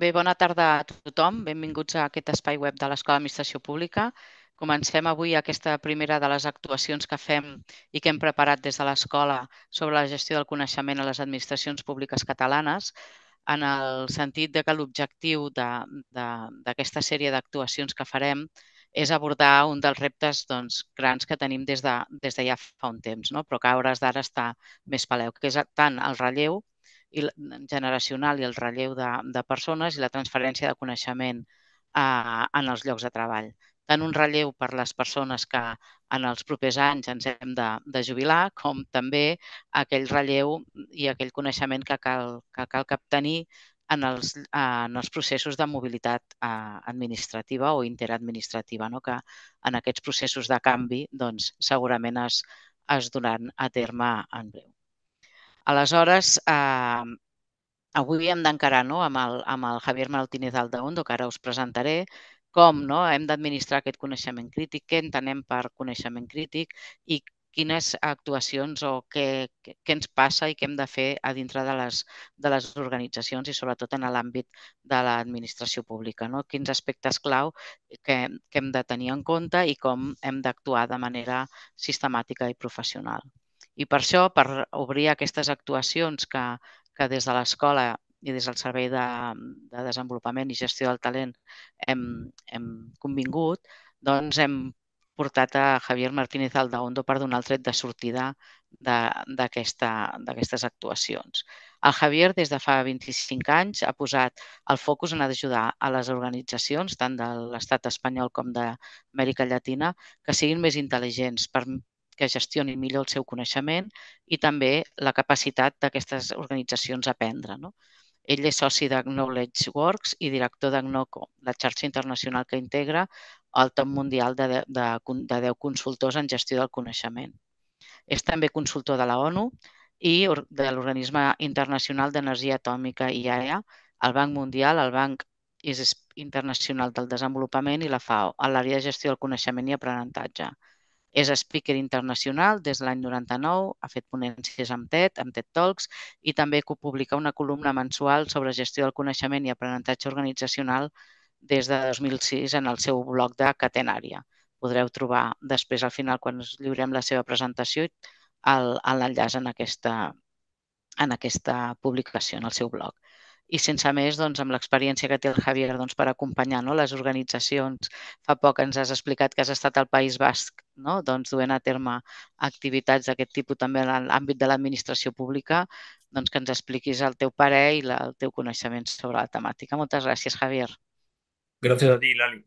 Bé, bona tarda a tothom. Benvinguts a aquest espai web de l'Escola d'Administració Pública. Comencem avui aquesta primera de les actuacions que fem i que hem preparat des de l'escola sobre la gestió del coneixement a les administracions públiques catalanes, en el sentit de que l'objectiu d'aquesta sèrie d'actuacions que farem és abordar un dels reptes doncs, grans que tenim des de, des de ja fa un temps, no? però que a hores d'ara està més paleu, que és tant el relleu i, mm, generacional i el relleu de, de persones i la transferència de coneixement eh, en els llocs de treball. Tant un relleu per les persones que en els propers anys ens hem de, de jubilar, com també aquell relleu i aquell coneixement que cal, que cal captenir en els, en els processos de mobilitat eh, administrativa o interadministrativa, no? que en aquests processos de canvi doncs, segurament es, es donaran a terme en breu. Aleshores, eh, avui hem d'encarar no, amb, el, amb el Javier Martínez Aldaondo, que ara us presentaré, com no, hem d'administrar aquest coneixement crític, què entenem per coneixement crític i quines actuacions o què, què ens passa i què hem de fer a dintre de les, de les organitzacions i sobretot en l'àmbit de l'administració pública. No? Quins aspectes clau que, que hem de tenir en compte i com hem d'actuar de manera sistemàtica i professional. I per això, per obrir aquestes actuacions que, que des de l'escola i des del Servei de, de Desenvolupament i Gestió del Talent hem, hem convingut, doncs hem portat a Javier Martínez Aldaondo per donar el tret de sortida d'aquestes actuacions. El Javier, des de fa 25 anys, ha posat el focus en ajudar a les organitzacions, tant de l'estat espanyol com d'Amèrica Llatina, que siguin més intel·ligents per, que gestioni millor el seu coneixement i també la capacitat d'aquestes organitzacions a aprendre. No? Ell és soci d'Acknowledge Works i director d'Agnoco, la xarxa internacional que integra el top mundial de, de, de, de 10 consultors en gestió del coneixement. És també consultor de la ONU i de l'Organisme Internacional d'Energia Atòmica, IAEA, e el Banc Mundial, el Banc Internacional del Desenvolupament i la FAO, a l'àrea de gestió del coneixement i aprenentatge. És speaker internacional des de l'any 99, ha fet ponències amb TED, amb TED Talks, i també publica una columna mensual sobre gestió del coneixement i aprenentatge organitzacional des de 2006 en el seu blog de Catenària. Podreu trobar després, al final, quan us lliurem la seva presentació, l'enllaç en, aquesta, en aquesta publicació, en el seu blog i sense més doncs, amb l'experiència que té el Javier doncs, per acompanyar no? les organitzacions. Fa poc ens has explicat que has estat al País Basc no? doncs, duent a terme activitats d'aquest tipus també en l'àmbit de l'administració pública, doncs, que ens expliquis el teu pare i la, el teu coneixement sobre la temàtica. Moltes gràcies, Javier. Gràcies a ti, Lali.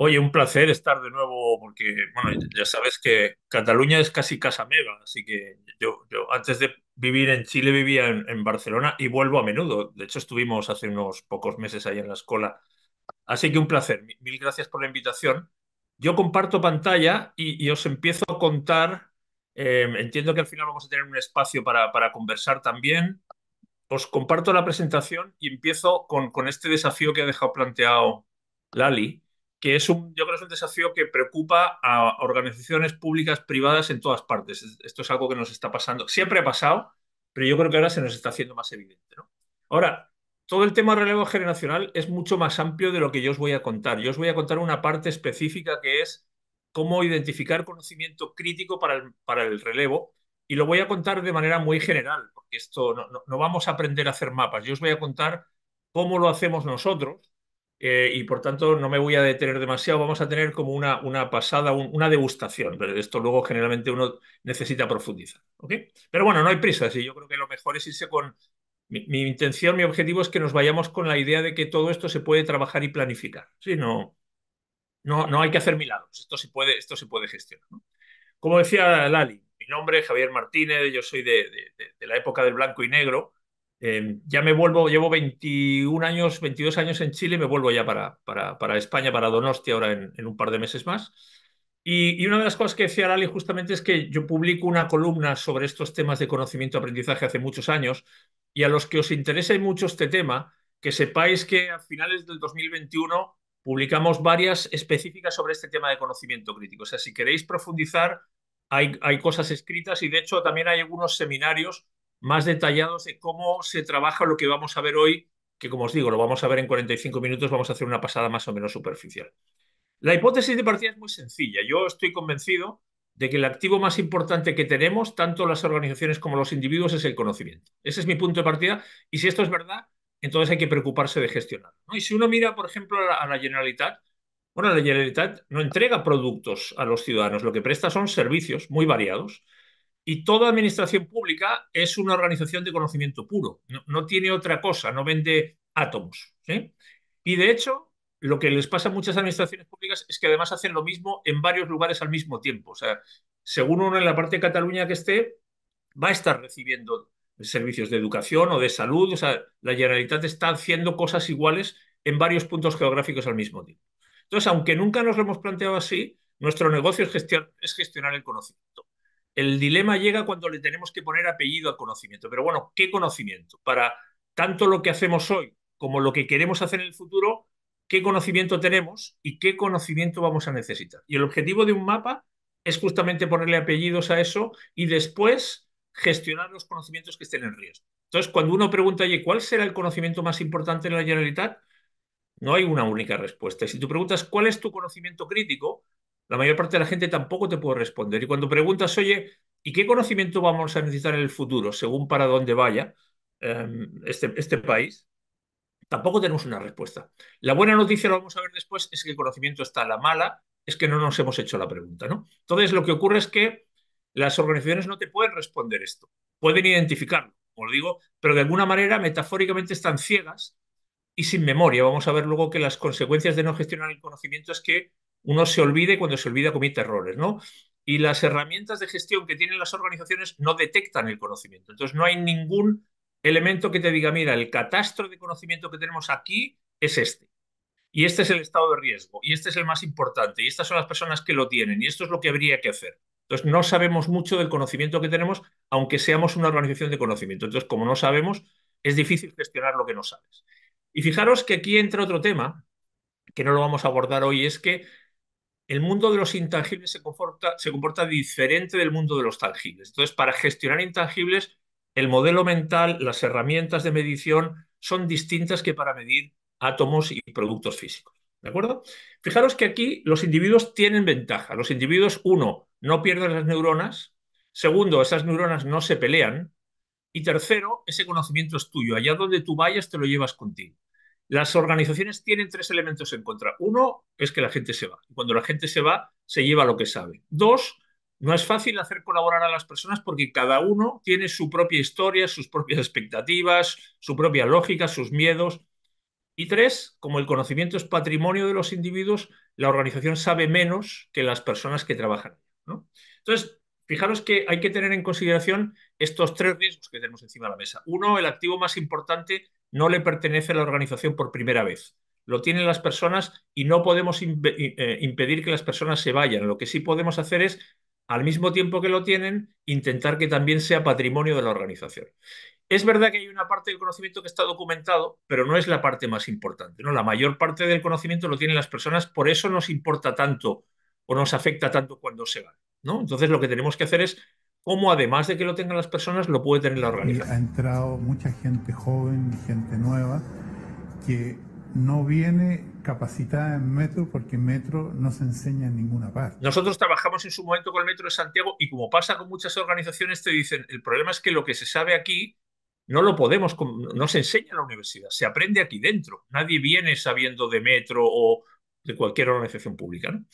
Oye, un placer estar de nuevo porque, bueno, ya sabes que Cataluña es casi casa mega, así que yo, yo antes de vivir en Chile, vivía en, Barcelona y vuelvo a menudo. De hecho, estuvimos hace unos pocos meses ahí en la escuela. Así que un placer. Mil gracias por la invitación. Yo comparto pantalla y, os empiezo a contar. Em, entiendo que al final vamos a tener un espacio para, para conversar también. Os comparto la presentación y empiezo con, con este desafío que ha dejado planteado Lali que es un, yo creo es un desafío que preocupa a organizaciones públicas, privadas en todas partes. Esto es algo que nos está pasando. Siempre ha pasado, pero yo creo que ahora se nos está haciendo más evidente. Ahora, todo el tema relevo generacional es mucho más amplio de lo que yo os voy a contar. Yo os voy a contar una parte específica que es cómo identificar conocimiento crítico para el, para el relevo y lo voy a contar de manera muy general, porque esto no vamos a aprender a hacer mapas. Yo os voy a contar cómo lo hacemos nosotros eh, y por tanto no me voy a detener demasiado. Vamos a tener como una, una pasada, una degustación, pero esto luego generalmente uno necesita profundizar. ¿okay? Pero bueno, no hay prisa, y yo creo que lo mejor es irse con... Mi, intención, mi objetivo es que nos vayamos con la idea de que todo esto se puede trabajar y planificar. ¿sí? No, no, no hay que hacer milagros, esto se puede, esto se puede gestionar. Como decía Lali, mi nombre es Javier Martínez, yo soy de, de la época del blanco y negro eh, ya me vuelvo, llevo 21 años, 22 años en Chile, me vuelvo ya para, para, para España, para Donostia, ahora en, un par de meses más. Y, una de las cosas que decía Lali justamente es que yo publico una columna sobre estos temas de conocimiento aprendizaje hace muchos años y a los que os interese mucho este tema, que sepáis que a finales del 2021 publicamos varias específicas sobre este tema de conocimiento crítico. O sea, si queréis profundizar, hay, hay cosas escritas y de hecho también hay algunos seminarios más detallados de cómo se trabaja lo que vamos a ver hoy, que como os digo, lo vamos a ver en 45 minutos, vamos a hacer una pasada más o menos superficial. La hipótesis de partida es muy sencilla. Yo estoy convencido de que el activo más importante que tenemos, tanto las organizaciones como los individuos, es el conocimiento. Ese es mi punto de partida. Y si esto es verdad, entonces hay que preocuparse de gestionarlo. Y si uno mira, por ejemplo, a la Generalitat, bueno, la Generalitat no entrega productos a los ciudadanos, lo que presta son servicios muy variados. Y toda administración pública es una organización de conocimiento puro, no, tiene otra cosa, no vende átomos. Y de hecho, lo que les pasa a muchas administraciones públicas es que además hacen lo mismo en varios lugares al mismo tiempo. O sea, según uno en la parte de Cataluña que esté, va a estar recibiendo servicios de educación o de salud. O sea, la Generalitat está haciendo cosas iguales en varios puntos geográficos al mismo tiempo. Entonces, aunque nunca nos lo hemos planteado así, nuestro negocio es gestionar el conocimiento. El dilema llega cuando le tenemos que poner apellido al conocimiento. Pero bueno, ¿qué conocimiento? Para tanto lo que hacemos hoy como lo que queremos hacer en el futuro, ¿qué conocimiento tenemos y qué conocimiento vamos a necesitar? Y el objetivo de un mapa es justamente ponerle apellidos a eso y después gestionar los conocimientos que estén en riesgo. Entonces, cuando uno pregunta, oye, ¿cuál será el conocimiento más importante en la generalidad, No hay una única respuesta. si tú preguntas, ¿cuál es tu conocimiento crítico? la mayor parte de la gente tampoco te puede responder. Y cuando preguntas, oye, ¿y qué conocimiento vamos a necesitar en el futuro según para dónde vaya em, este, este país? Tampoco tenemos una respuesta. La buena noticia, lo vamos a ver después, es que el conocimiento está. La mala es que no nos hemos hecho la pregunta, ¿no? Entonces, lo que ocurre es que las organizaciones no te pueden responder esto. Pueden identificarlo, como lo digo, pero de alguna manera, metafóricamente, están ciegas y sin memoria. Vamos a ver luego que las consecuencias de no gestionar el conocimiento es que uno se olvide cuando se olvida comete errores, ¿no? Y las herramientas de gestión que tienen las organizaciones no detectan el conocimiento. Entonces no hay ningún elemento que te diga, mira, el catastro de conocimiento que tenemos aquí es este. Y este es el estado de riesgo, y este es el más importante, y estas son las personas que lo tienen, y esto es lo que habría que hacer. Entonces, no sabemos mucho del conocimiento que tenemos, aunque seamos una organización de conocimiento. Entonces, como no sabemos, es difícil gestionar lo que no sabes. Y fijaros que aquí entra otro tema, que no lo vamos a abordar hoy, es que el mundo de los intangibles se comporta, diferente del mundo de los tangibles. Entonces, para gestionar intangibles, el modelo mental, las herramientas de medición son distintas que para medir átomos y productos físicos. ¿De acuerdo? Fijaros que aquí los individuos tienen ventaja. Los individuos, uno, no pierden las neuronas. Segundo, esas neuronas no se pelean. Y tercero, ese conocimiento es tuyo. Allá donde tú vayas, te lo llevas contigo. Las organizaciones tienen tres elementos en contra. Uno es que la gente se va. Cuando la gente se va, se lleva lo que sabe. Dos, no es fácil hacer colaborar a las personas porque cada uno tiene su propia historia, sus propias expectativas, su propia lógica, sus miedos. Y tres, como el conocimiento es patrimonio de los individuos, la organización sabe menos que las personas que trabajan. Entonces, fijaros que hay que tener en consideración estos tres riesgos que tenemos encima de la mesa. Uno, el activo más importante no le pertenece a la organización por primera vez. Lo tienen las personas y no podemos eh, impedir que las personas se vayan. Lo que sí podemos hacer es, al mismo tiempo que lo tienen, intentar que también sea patrimonio de la organización. Es verdad que hay una parte del conocimiento que está documentado, pero no es la parte más importante. ¿no? La mayor parte del conocimiento lo tienen las personas, por eso nos importa tanto o nos afecta tanto cuando se van. ¿no? Entonces lo que tenemos que hacer es cómo además de que lo tengan las personas, lo puede tener la organización. ha entrado mucha gente joven, gente nueva, que no viene capacitada en Metro porque Metro no se enseña en ninguna parte. Nosotros trabajamos en su momento con el Metro de Santiago y como pasa con muchas organizaciones te dicen, el problema es que lo que se sabe aquí no lo podemos, no se enseña en la universidad, se aprende aquí dentro. Nadie viene sabiendo de Metro o de cualquier organización pública. ¿no?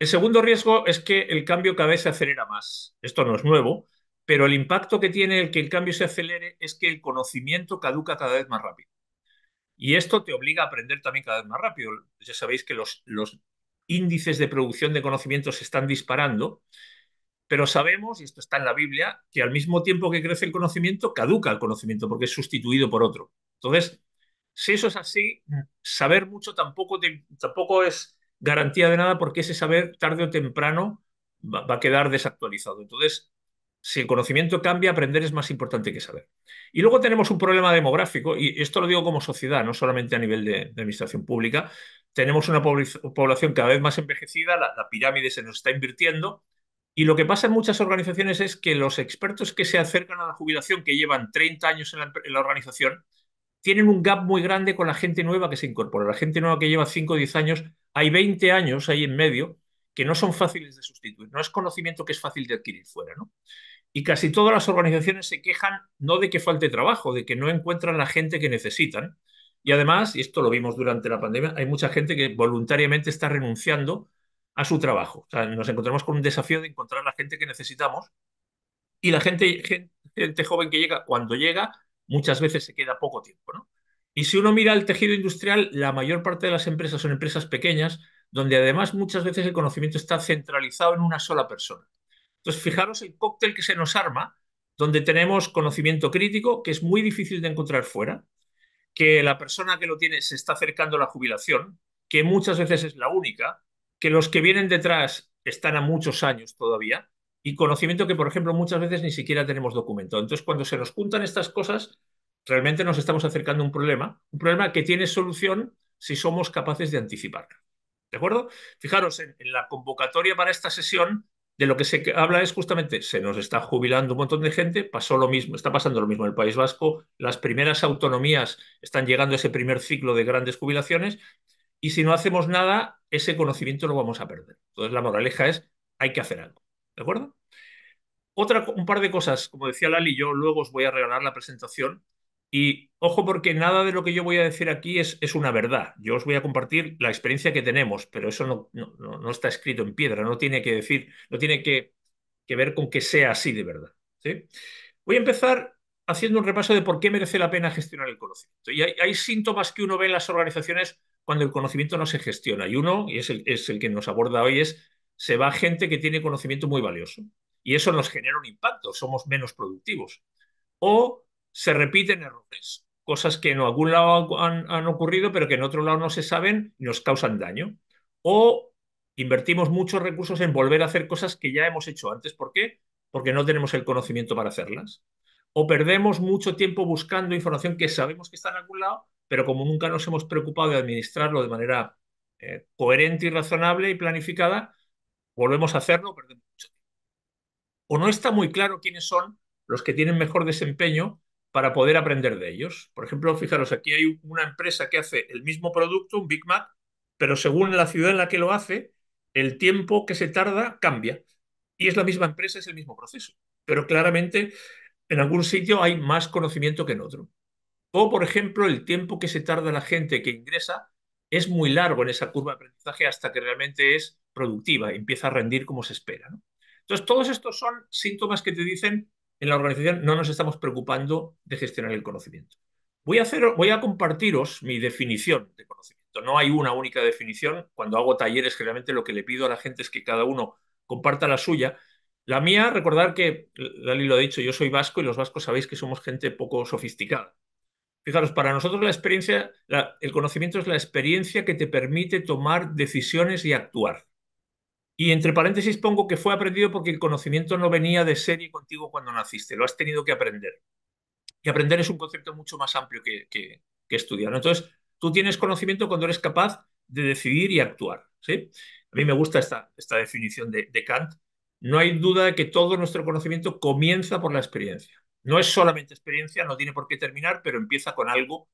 El segundo riesgo es que el cambio cada vez se acelera más. Esto no es nuevo, pero el impacto que tiene el que el cambio se acelere es que el conocimiento caduca cada vez más rápido. Y esto te obliga a aprender también cada vez más rápido. Ya sabéis que los, los índices de producción de conocimiento se están disparando, pero sabemos, y esto está en la Biblia, que al mismo tiempo que crece el conocimiento, caduca el conocimiento porque es sustituido por otro. Entonces, si eso es así, saber mucho tampoco, tampoco es garantía de nada porque ese saber tarde o temprano va, a quedar desactualizado. Entonces, si el conocimiento cambia, aprender es más importante que saber. Y luego tenemos un problema demográfico, y esto lo digo como sociedad, no solamente a nivel de, administración pública. Tenemos una población cada vez más envejecida, la, pirámide se nos está invirtiendo, y lo que pasa en muchas organizaciones es que los expertos que se acercan a la jubilación, que llevan 30 años en la, en la organización, tienen un gap muy grande con la gente nueva que se incorpora. La gente nueva que lleva 5 o 10 años hay 20 años ahí en medio que no son fáciles de sustituir, no es conocimiento que es fácil de adquirir fuera, ¿no? Y casi todas las organizaciones se quejan no de que falte trabajo, de que no encuentran la gente que necesitan. Y además, y esto lo vimos durante la pandemia, hay mucha gente que voluntariamente está renunciando a su trabajo. O sea, nos encontramos con un desafío de encontrar la gente que necesitamos y la gente, gente joven que llega, cuando llega, muchas veces se queda poco tiempo, ¿no? Y si uno mira el tejido industrial, la mayor parte de las empresas son empresas pequeñas, donde además muchas veces el conocimiento está centralizado en una sola persona. Entonces, fijaros el cóctel que se nos arma, donde tenemos conocimiento crítico, que es muy difícil de encontrar fuera, que la persona que lo tiene se está acercando a la jubilación, que muchas veces es la única, que los que vienen detrás están a muchos años todavía, y conocimiento que, por ejemplo, muchas veces ni siquiera tenemos documentado. Entonces, cuando se nos juntan estas cosas, realmente nos estamos acercando a un problema, un problema que tiene solución si somos capaces de anticipar. ¿De acuerdo? Fijaros, en, la convocatoria para esta sesión, de lo que se habla es justamente, se nos está jubilando un montón de gente, pasó lo mismo, está pasando lo mismo en el País Vasco, las primeras autonomías están llegando a ese primer ciclo de grandes jubilaciones, y si no hacemos nada, ese conocimiento lo vamos a perder. Entonces, la moraleja es, hay que hacer algo. ¿De acuerdo? Otra, un par de cosas, como decía Lali, yo luego os voy a regalar la presentación y ojo porque nada de lo que yo voy a decir aquí es, es una verdad. Yo os voy a compartir la experiencia que tenemos, pero eso no, no, no, está escrito en piedra, no tiene que decir, no tiene que, que ver con que sea así de verdad. ¿sí? Voy a empezar haciendo un repaso de por qué merece la pena gestionar el conocimiento. Y hay, síntomas que uno ve en las organizaciones cuando el conocimiento no se gestiona. Y uno, y es el, es el que nos aborda hoy, es se va gente que tiene conocimiento muy valioso. Y eso nos genera un impacto, somos menos productivos. O se repiten errores, cosas que en algún lado han, ocurrido, pero que en otro lado no se saben y nos causan daño. O invertimos muchos recursos en volver a hacer cosas que ya hemos hecho antes. ¿Por qué? Porque no tenemos el conocimiento para hacerlas. O perdemos mucho tiempo buscando información que sabemos que está en algún lado, pero como nunca nos hemos preocupado de administrarlo de manera eh, coherente y razonable y planificada, volvemos a hacerlo, perdemos mucho tiempo. O no está muy claro quiénes son los que tienen mejor desempeño para poder aprender de ellos. Por ejemplo, fijaros, aquí hay una empresa que hace el mismo producto, un Big Mac, pero según la ciudad en la que lo hace, el tiempo que se tarda cambia. Y es la misma empresa, es el mismo proceso. Pero claramente en algún sitio hay más conocimiento que en otro. O, por ejemplo, el tiempo que se tarda la gente que ingresa es muy largo en esa curva de aprendizaje hasta que realmente es productiva, y empieza a rendir como se espera. Entonces, todos estos son síntomas que te dicen en la organización no nos estamos preocupando de gestionar el conocimiento. Voy a, hacer, voy a compartiros mi definición de conocimiento. No hay una única definición. Cuando hago talleres, generalmente lo que le pido a la gente es que cada uno comparta la suya. La mía, recordar que, Lali lo ha dicho, yo soy vasco y los vascos sabéis que somos gente poco sofisticada. Fijaros, para nosotros la experiencia, el conocimiento es la experiencia que te permite tomar decisiones y actuar. Y entre paréntesis pongo que fue aprendido porque el conocimiento no venía de serie contigo cuando naciste, lo has tenido que aprender. Y aprender es un concepto mucho más amplio que, estudiar. Entonces, tú tienes conocimiento cuando eres capaz de decidir y actuar. ¿sí? A mí me gusta esta, definición de, Kant. No hay duda de que todo nuestro conocimiento comienza por la experiencia. No es solamente experiencia, no tiene por qué terminar, pero empieza con algo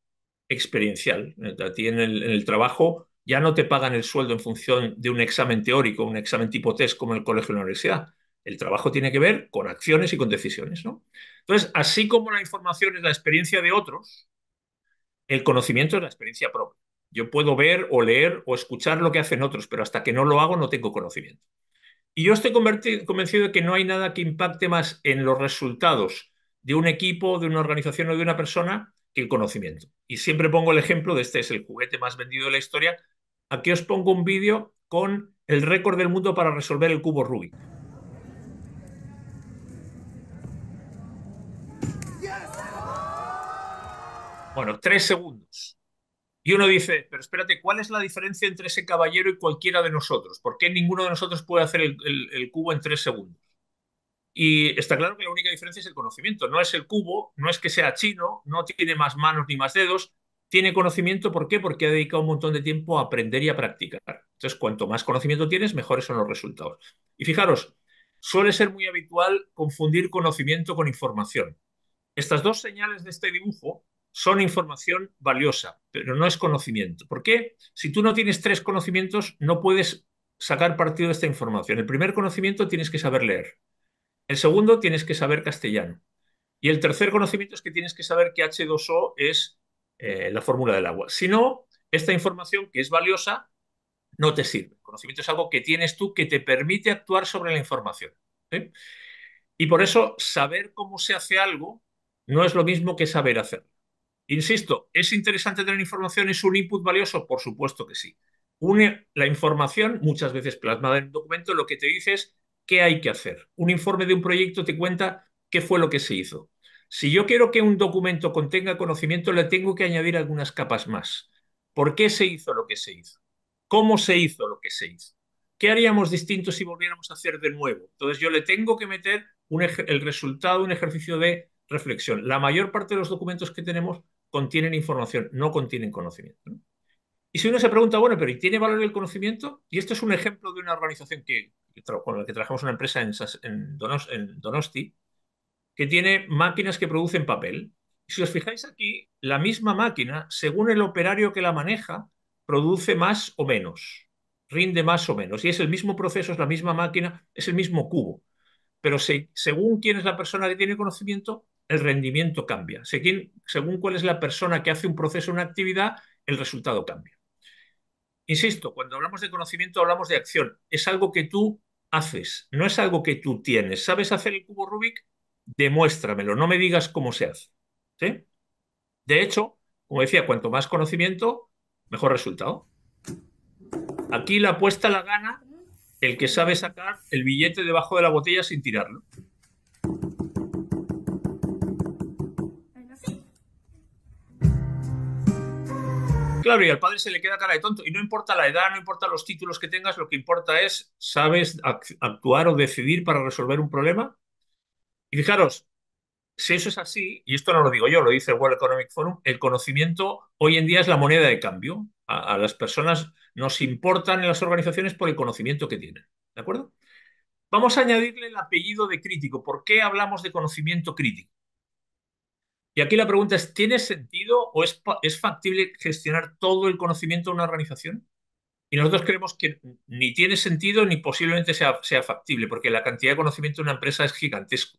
experiencial. A ti en el trabajo ya no te pagan el sueldo en función de un examen teórico, un examen tipo test como el colegio o la universidad. El trabajo tiene que ver con acciones y con decisiones. ¿no? Entonces, así como la información es la experiencia de otros, el conocimiento es la experiencia propia. Yo puedo ver o leer o escuchar lo que hacen otros, pero hasta que no lo hago no tengo conocimiento. Y yo estoy convencido de que no hay nada que impacte más en los resultados de un equipo, de una organización o de una persona que el conocimiento. Y siempre pongo el ejemplo de este es el juguete más vendido de la historia, Aquí os pongo un vídeo con el récord del mundo para resolver el cubo Rubik. Bueno, tres segundos. Y uno dice, pero espérate, ¿cuál es la diferencia entre ese caballero y cualquiera de nosotros? ¿Por qué ninguno de nosotros puede hacer el, cubo en tres segundos? Y está claro que la única diferencia es el conocimiento. No es el cubo, no es que sea chino, no tiene más manos ni más dedos, tiene conocimiento, ¿por qué? Porque ha dedicado un montón de tiempo a aprender y a practicar. Entonces, cuanto más conocimiento tienes, mejores son los resultados. Y fijaros, suele ser muy habitual confundir conocimiento con información. Estas dos señales de este dibujo son información valiosa, pero no es conocimiento. ¿Por qué? Si tú no tienes tres conocimientos, no puedes sacar partido de esta información. El primer conocimiento tienes que saber leer. El segundo tienes que saber castellano. Y el tercer conocimiento es que tienes que saber que H2O es eh, la fórmula del agua. Si no, esta información que es valiosa no te sirve. El conocimiento es algo que tienes tú que te permite actuar sobre la información. Y por eso saber cómo se hace algo no es lo mismo que saber hacerlo. Insisto, ¿es interesante tener información? ¿Es un input valioso? Por supuesto que sí. Une la información, muchas veces plasmada en un documento, lo que te dice es qué hay que hacer. Un informe de un proyecto te cuenta qué fue lo que se hizo. Si yo quiero que un documento contenga conocimiento, le tengo que añadir algunas capas más. ¿Por qué se hizo lo que se hizo? ¿Cómo se hizo lo que se hizo? ¿Qué haríamos distinto si volviéramos a hacer de nuevo? Entonces yo le tengo que meter el resultado un ejercicio de reflexión. La mayor parte de los documentos que tenemos contienen información, no contienen conocimiento. Y si uno se pregunta, bueno, pero ¿y tiene valor el conocimiento? Y esto es un ejemplo de una organización que, con la que trabajamos una empresa en, Donosti, que tiene máquinas que producen papel. Si os fijáis aquí, la misma máquina, según el operario que la maneja, produce más o menos, rinde más o menos. Y es el mismo proceso, es la misma máquina, es el mismo cubo. Pero según quién es la persona que tiene conocimiento, el rendimiento cambia. según cuál es la persona que hace un proceso, una actividad, el resultado cambia. Insisto, cuando hablamos de conocimiento hablamos de acción. Es algo que tú haces, no es algo que tú tienes. ¿Sabes hacer el cubo Rubik? demuéstramelo, no me digas cómo se hace. ¿sí? De hecho, como decía, cuanto más conocimiento, mejor resultado. Aquí la apuesta la gana el que sabe sacar el billete debajo de la botella sin tirarlo. Claro, y al padre se le queda cara de tonto. Y no importa la edad, no importa los títulos que tengas, lo que importa es, ¿sabes actuar o decidir para resolver un problema? Y fijaros, si eso es así, y esto no lo digo yo, lo dice el World Economic Forum, el conocimiento hoy en día es la moneda de cambio. A, las personas nos importan en las organizaciones por el conocimiento que tienen. ¿De acuerdo? Vamos a añadirle el apellido de crítico. ¿Por qué hablamos de conocimiento crítico? Y aquí la pregunta es, ¿tiene sentido o es, factible gestionar todo el conocimiento de una organización? Y nosotros creemos que ni tiene sentido ni posiblemente sea, sea factible, porque la cantidad de conocimiento de una empresa es gigantesca.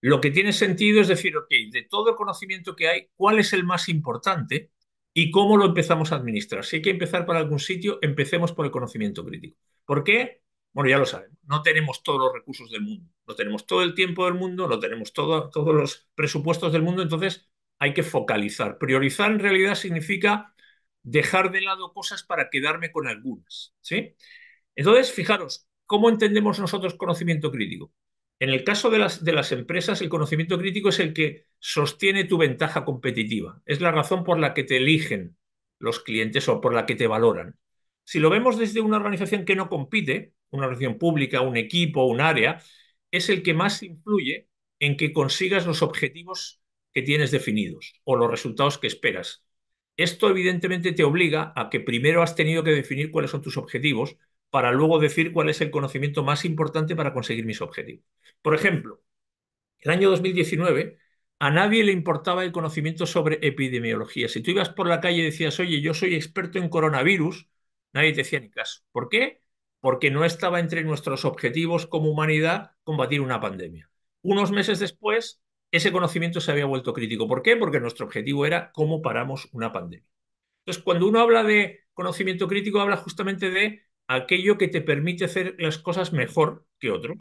Lo que tiene sentido es decir, ok, de todo el conocimiento que hay, ¿cuál es el más importante y cómo lo empezamos a administrar? Si hay que empezar por algún sitio, empecemos por el conocimiento crítico. ¿Por qué? Bueno, ya lo sabemos, no tenemos todos los recursos del mundo, no tenemos todo el tiempo del mundo, no tenemos todos los presupuestos del mundo, entonces hay que focalizar. Priorizar en realidad significa dejar de lado cosas para quedarme con algunas. ¿sí? Entonces, fijaros, ¿cómo entendemos nosotros conocimiento crítico? En el caso de las, empresas, el conocimiento crítico es el que sostiene tu ventaja competitiva. Es la razón por la que te eligen los clientes o por la que te valoran. Si lo vemos desde una organización que no compite, una organización pública, un equipo, un área, es el que más influye en que consigas los objetivos que tienes definidos o los resultados que esperas. Esto evidentemente te obliga a que primero has tenido que definir cuáles son tus objetivos para luego decir cuál es el conocimiento más importante para conseguir mis objetivos. Por ejemplo, el año 2019 a nadie le importaba el conocimiento sobre epidemiología. Si tú ibas por la calle y decías, oye, yo soy experto en coronavirus, nadie te decía ni caso. ¿Por qué? Porque no estaba entre nuestros objetivos como humanidad combatir una pandemia. Unos meses después, ese conocimiento se había vuelto crítico. ¿Por qué? Porque nuestro objetivo era cómo paramos una pandemia. Entonces, cuando uno habla de conocimiento crítico, habla justamente de aquello que te permite hacer las cosas mejor que otro.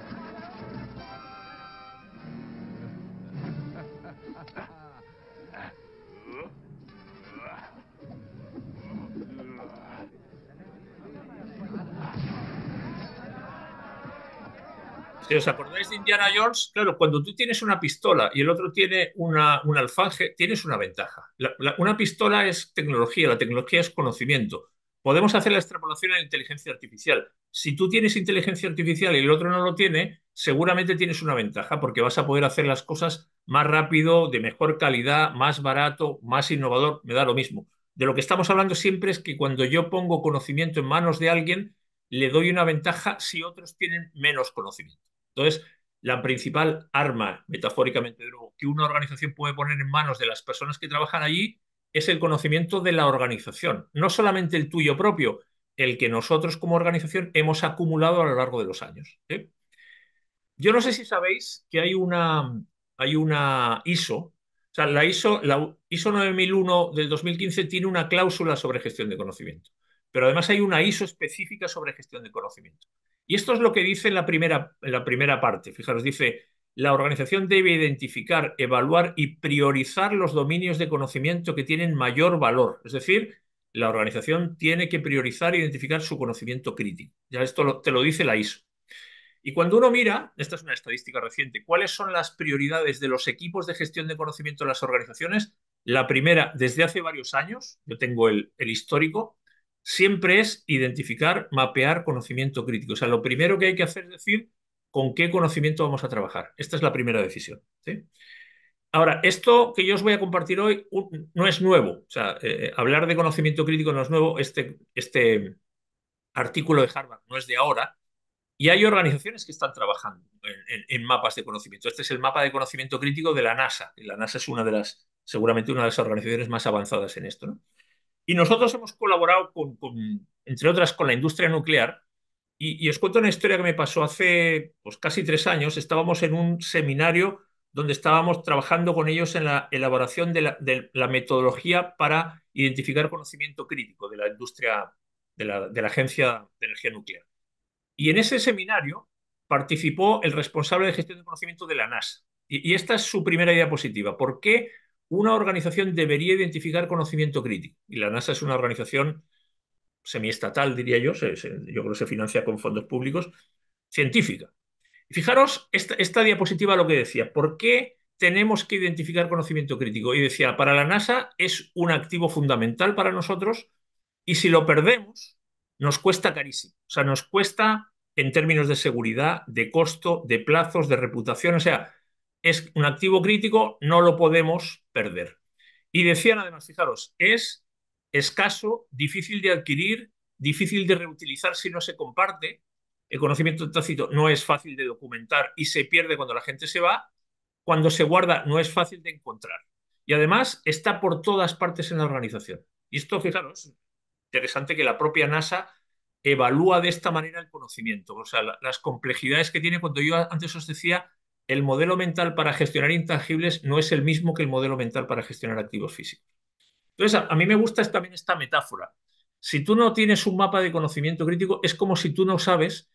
Si os acordáis de Indiana Jones, claro, cuando tú tienes una pistola y el otro tiene una, un alfanje, tienes una ventaja. una pistola es tecnología, la tecnología es conocimiento podemos hacer la extrapolación a la inteligencia artificial. Si tú tienes inteligencia artificial y el otro no lo tiene, seguramente tienes una ventaja porque vas a poder hacer las cosas más rápido, de mejor calidad, más barato, más innovador, me da lo mismo. De lo que estamos hablando siempre es que cuando yo pongo conocimiento en manos de alguien, le doy una ventaja si otros tienen menos conocimiento. Entonces, la principal arma, metafóricamente, que una organización puede poner en manos de las personas que trabajan allí es el conocimiento de la organización, no solamente el tuyo propio, el que nosotros como organización hemos acumulado a lo largo de los años. ¿eh? Yo no sé si sabéis que hay una, hay una ISO, o sea, la ISO, la ISO 9001 del 2015 tiene una cláusula sobre gestión de conocimiento, pero además hay una ISO específica sobre gestión de conocimiento. Y esto es lo que dice la primera, en la primera parte. Fijaros, dice, la organización debe identificar, evaluar y priorizar los dominios de conocimiento que tienen mayor valor. Es decir, la organización tiene que priorizar e identificar su conocimiento crítico. Ya esto te lo dice la ISO. Y cuando uno mira, esta es una estadística reciente, cuáles son las prioridades de los equipos de gestión de conocimiento de las organizaciones, la primera, desde hace varios años, yo tengo el, el histórico, siempre es identificar, mapear conocimiento crítico. O sea, lo primero que hay que hacer es decir, con qué conocimiento vamos a trabajar. Esta es la primera decisión. Ahora, esto que yo os voy a compartir hoy no es nuevo. O sea, eh, eh, hablar de conocimiento crítico no es nuevo. Este, este artículo de Harvard no es de ahora. Y hay organizaciones que están trabajando en, mapas de conocimiento. Este es el mapa de conocimiento crítico de la NASA. Y la NASA es una de las, seguramente una de las organizaciones más avanzadas en esto. Y nosotros hemos colaborado con, entre otras, con la industria nuclear y, os cuento una historia que me pasó hace pues, casi tres años. Estábamos en un seminario donde estábamos trabajando con ellos en la elaboración de la, metodología para identificar conocimiento crítico de la industria, de la, Agencia de Energía Nuclear. Y en ese seminario participó el responsable de gestión de conocimiento de la NASA. Y, y esta es su primera diapositiva. ¿Por qué una organización debería identificar conocimiento crítico? Y la NASA es una organización semiestatal, diría yo, yo creo que se financia con fondos públicos, científica. Y fijaros esta, esta, diapositiva lo que decía, ¿por qué tenemos que identificar conocimiento crítico? Y decía, para la NASA es un activo fundamental para nosotros y si lo perdemos, nos cuesta carísimo. O sea, nos cuesta en términos de seguridad, de costo, de plazos, de reputación. O sea, es un activo crítico, no lo podemos perder. Y decían además, fijaros, es escaso, difícil de adquirir, difícil de reutilizar si no se comparte. El conocimiento tácito no es fácil de documentar y se pierde cuando la gente se va. Cuando se guarda no es fácil de encontrar. Y además está por todas partes en la organización. Y esto, fijaros, es interesante que la propia NASA evalúa de esta manera el conocimiento, o sea, las complejidades que tiene. Cuando yo antes os decía, el modelo mental para gestionar intangibles no es el mismo que el modelo mental para gestionar activos físicos. Entonces, a, mí me gusta también esta metáfora. Si tú no tienes un mapa de conocimiento crítico, es como si tú no sabes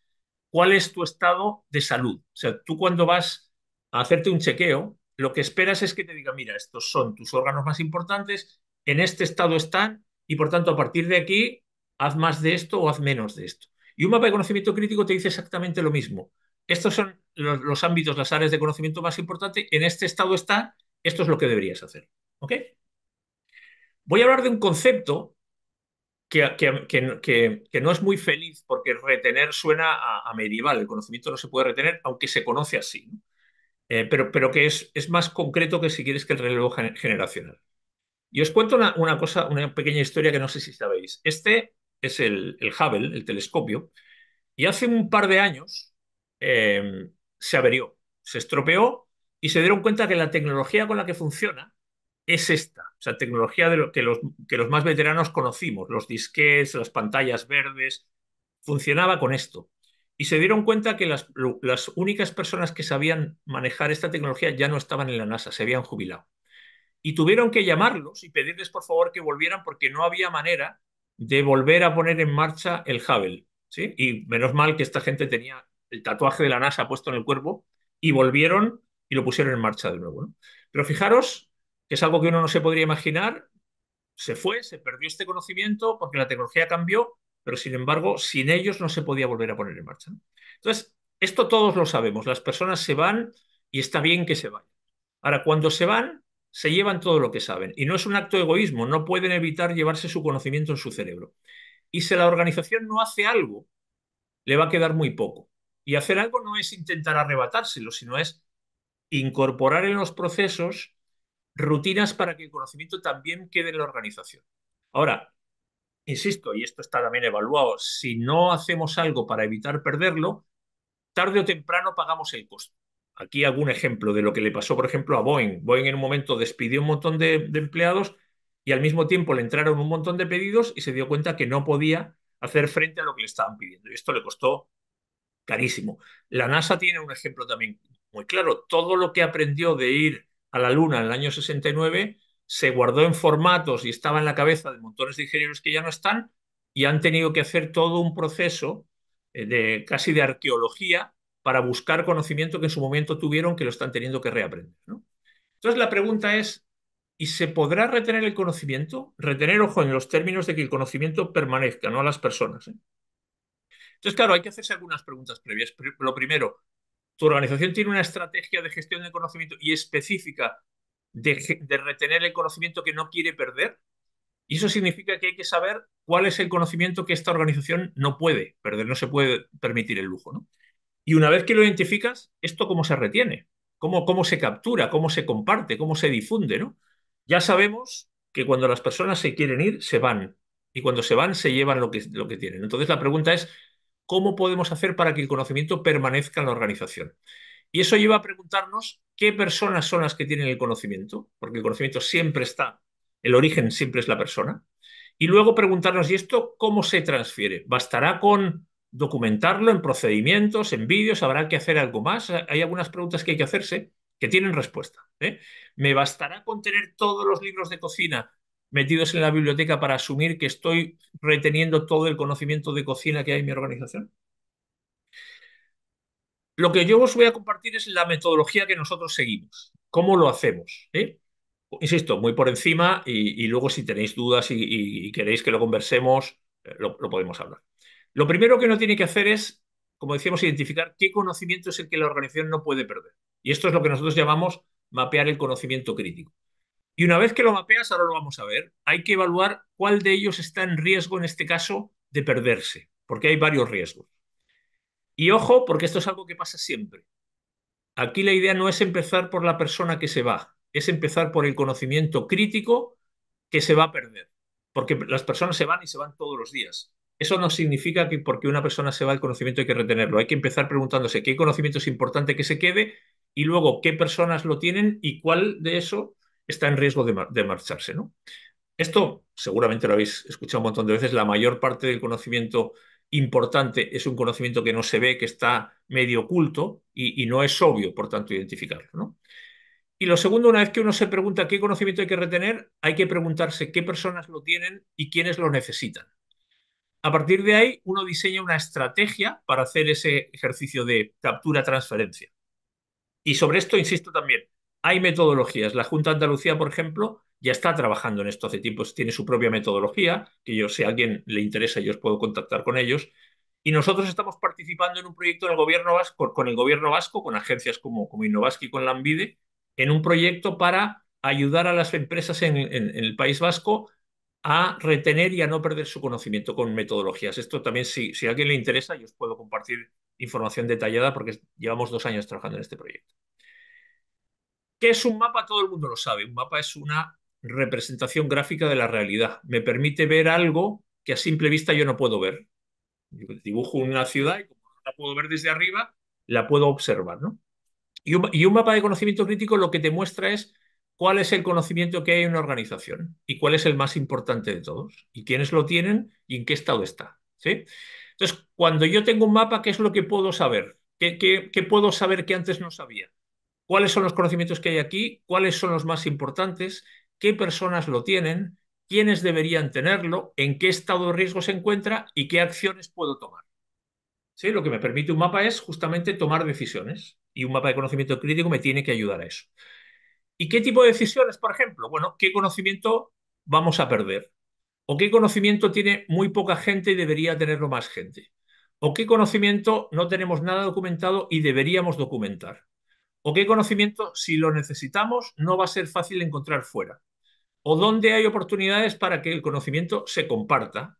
cuál es tu estado de salud. O sea, tú cuando vas a hacerte un chequeo, lo que esperas es que te diga, mira, estos son tus órganos más importantes, en este estado están, y por tanto, a partir de aquí, haz más de esto o haz menos de esto. Y un mapa de conocimiento crítico te dice exactamente lo mismo. Estos son los, ámbitos, las áreas de conocimiento más importantes, en este estado están, esto es lo que deberías hacer. ¿Ok? Voy a hablar de un concepto que, que, no es muy feliz porque retener suena a, medieval, el conocimiento no se puede retener, aunque se conoce así, eh, pero, pero que es, es más concreto que si quieres que el relevo generacional. Y os cuento una, cosa, una pequeña historia que no sé si sabéis. Este es el, el Hubble, el telescopio, y hace un par de años eh, se averió, se estropeó y se dieron cuenta que la tecnología con la que funciona es esta, o sea, tecnología de lo que los, que los más veteranos conocimos, los disquets, las pantallas verdes, funcionaba con esto. Y se dieron cuenta que las, las únicas personas que sabían manejar esta tecnología ya no estaban en la NASA, se habían jubilado. Y tuvieron que llamarlos y pedirles por favor que volvieran porque no había manera de volver a poner en marcha el Hubble. ¿sí? Y menos mal que esta gente tenía el tatuaje de la NASA puesto en el cuerpo y volvieron y lo pusieron en marcha de nuevo. Pero fijaros es algo que uno no se podría imaginar. Se fue, se perdió este conocimiento porque la tecnología cambió, pero sin embargo, sin ellos no se podía volver a poner en marcha. Entonces, esto todos lo sabemos, las personas se van y está bien que se vayan. Ahora, cuando se van, se llevan todo lo que saben y no es un acto de egoísmo, no pueden evitar llevarse su conocimiento en su cerebro. Y si la organización no hace algo, le va a quedar muy poco. Y hacer algo no es intentar arrebatárselo, sino es incorporar en los procesos rutinas para que el conocimiento también quede en la organización. Ahora, insisto, y esto está también evaluado, si no hacemos algo para evitar perderlo, tarde o temprano pagamos el costo. Aquí algún ejemplo de lo que le pasó, por ejemplo, a Boeing. Boeing en un momento despidió un montón de, de empleados y al mismo tiempo le entraron un montón de pedidos y se dio cuenta que no podía hacer frente a lo que le estaban pidiendo. Y esto le costó carísimo. La NASA tiene un ejemplo también muy claro. Todo lo que aprendió de ir a la Luna en el año 69, se guardó en formatos y estaba en la cabeza de montones de ingenieros que ya no están y han tenido que hacer todo un proceso eh, de casi de arqueología para buscar conocimiento que en su momento tuvieron que lo están teniendo que reaprender. Entonces la pregunta es, ¿y se podrá retener el conocimiento? Retener, ojo, en los términos de que el conocimiento permanezca, no a las personas. ¿eh? Entonces, claro, hay que hacerse algunas preguntas previas. Lo primero, tu organización tiene una estrategia de gestión del conocimiento y específica de, retener el conocimiento que no quiere perder, y eso significa que hay que saber cuál es el conocimiento que esta organización no puede perder, no se puede permitir el lujo. ¿no? Y una vez que lo identificas, ¿esto cómo se retiene? ¿Cómo, cómo se captura? ¿Cómo se comparte? ¿Cómo se difunde? ¿no? Ya sabemos que cuando las personas se quieren ir, se van. Y cuando se van, se llevan lo que, lo que tienen. Entonces la pregunta es, cómo podemos hacer para que el conocimiento permanezca en la organización. Y eso lleva a preguntarnos qué personas son las que tienen el conocimiento, porque el conocimiento siempre está, el origen siempre es la persona. Y luego preguntarnos, ¿y esto cómo se transfiere? ¿Bastará con documentarlo en procedimientos, en vídeos? ¿Habrá que hacer algo más? Hay algunas preguntas que hay que hacerse que tienen respuesta. ¿eh? ¿Me bastará con tener todos los libros de cocina metidos en la biblioteca para asumir que estoy reteniendo todo el conocimiento de cocina que hay en mi organización? Lo que yo os voy a compartir es la metodología que nosotros seguimos, cómo lo hacemos. ¿Eh? Insisto, muy por encima y, luego si tenéis dudas y, queréis que lo conversemos, eh, lo, lo podemos hablar. Lo primero que uno tiene que hacer es, como decíamos, identificar qué conocimiento es el que la organización no puede perder. Y esto es lo que nosotros llamamos mapear el conocimiento crítico. Y una vez que lo mapeas, ahora lo vamos a ver, hay que evaluar cuál de ellos está en riesgo, en este caso, de perderse, porque hay varios riesgos. Y ojo, porque esto es algo que pasa siempre. Aquí la idea no es empezar por la persona que se va, es empezar por el conocimiento crítico que se va a perder, porque las personas se van y se van todos los días. Eso no significa que porque una persona se va el conocimiento hay que retenerlo. Hay que empezar preguntándose qué conocimiento es importante que se quede y luego qué personas lo tienen y cuál de eso está en riesgo de, marcharse. ¿no? Esto seguramente lo habéis escuchado un montón de veces, la mayor parte del conocimiento importante es un conocimiento que no se ve, que está medio oculto y, no es obvio, por tanto, identificarlo. Y lo segundo, una vez que uno se pregunta qué conocimiento hay que retener, hay que preguntarse qué personas lo tienen y quiénes lo necesitan. A partir de ahí, uno diseña una estrategia para hacer ese ejercicio de captura-transferencia. Y sobre esto insisto también, hay metodologías. La Junta de Andalucía, por ejemplo, ya está trabajando en esto hace tiempo. Tiene su propia metodología, que yo, si a alguien le interesa, yo os puedo contactar con ellos. Y nosotros estamos participando en un proyecto del gobierno vasco, con el gobierno vasco, con agencias como, como y con Lambide, en un proyecto para ayudar a las empresas en, el País Vasco a retener y a no perder su conocimiento con metodologías. Esto también, si, si a alguien le interesa, yo os puedo compartir información detallada porque llevamos dos años trabajando en este proyecto. ¿Qué es un mapa? Todo el mundo lo sabe. Un mapa es una representación gráfica de la realidad. Me permite ver algo que a simple vista yo no puedo ver. dibujo una ciudad y como no la puedo ver desde arriba, la puedo observar. Y, un, mapa de conocimiento crítico lo que te muestra es cuál es el conocimiento que hay en una organización y cuál es el más importante de todos y quiénes lo tienen y en qué estado está. ¿sí? Entonces, cuando yo tengo un mapa, ¿qué es lo que puedo saber? qué puedo saber que antes no sabía? cuáles son los conocimientos que hay aquí, cuáles son los más importantes, qué personas lo tienen, quiénes deberían tenerlo, en qué estado de riesgo se encuentra y qué acciones puedo tomar. ¿Sí? Lo que me permite un mapa es justamente tomar decisiones y un mapa de conocimiento crítico me tiene que ayudar a eso. ¿Y qué tipo de decisiones, por ejemplo? Bueno, ¿qué conocimiento vamos a perder? ¿O qué conocimiento tiene muy poca gente y debería tenerlo más gente? ¿O qué conocimiento no tenemos nada documentado y deberíamos documentar? o qué conocimiento, si lo necesitamos, no va a ser fácil encontrar fuera, o dónde hay oportunidades para que el conocimiento se comparta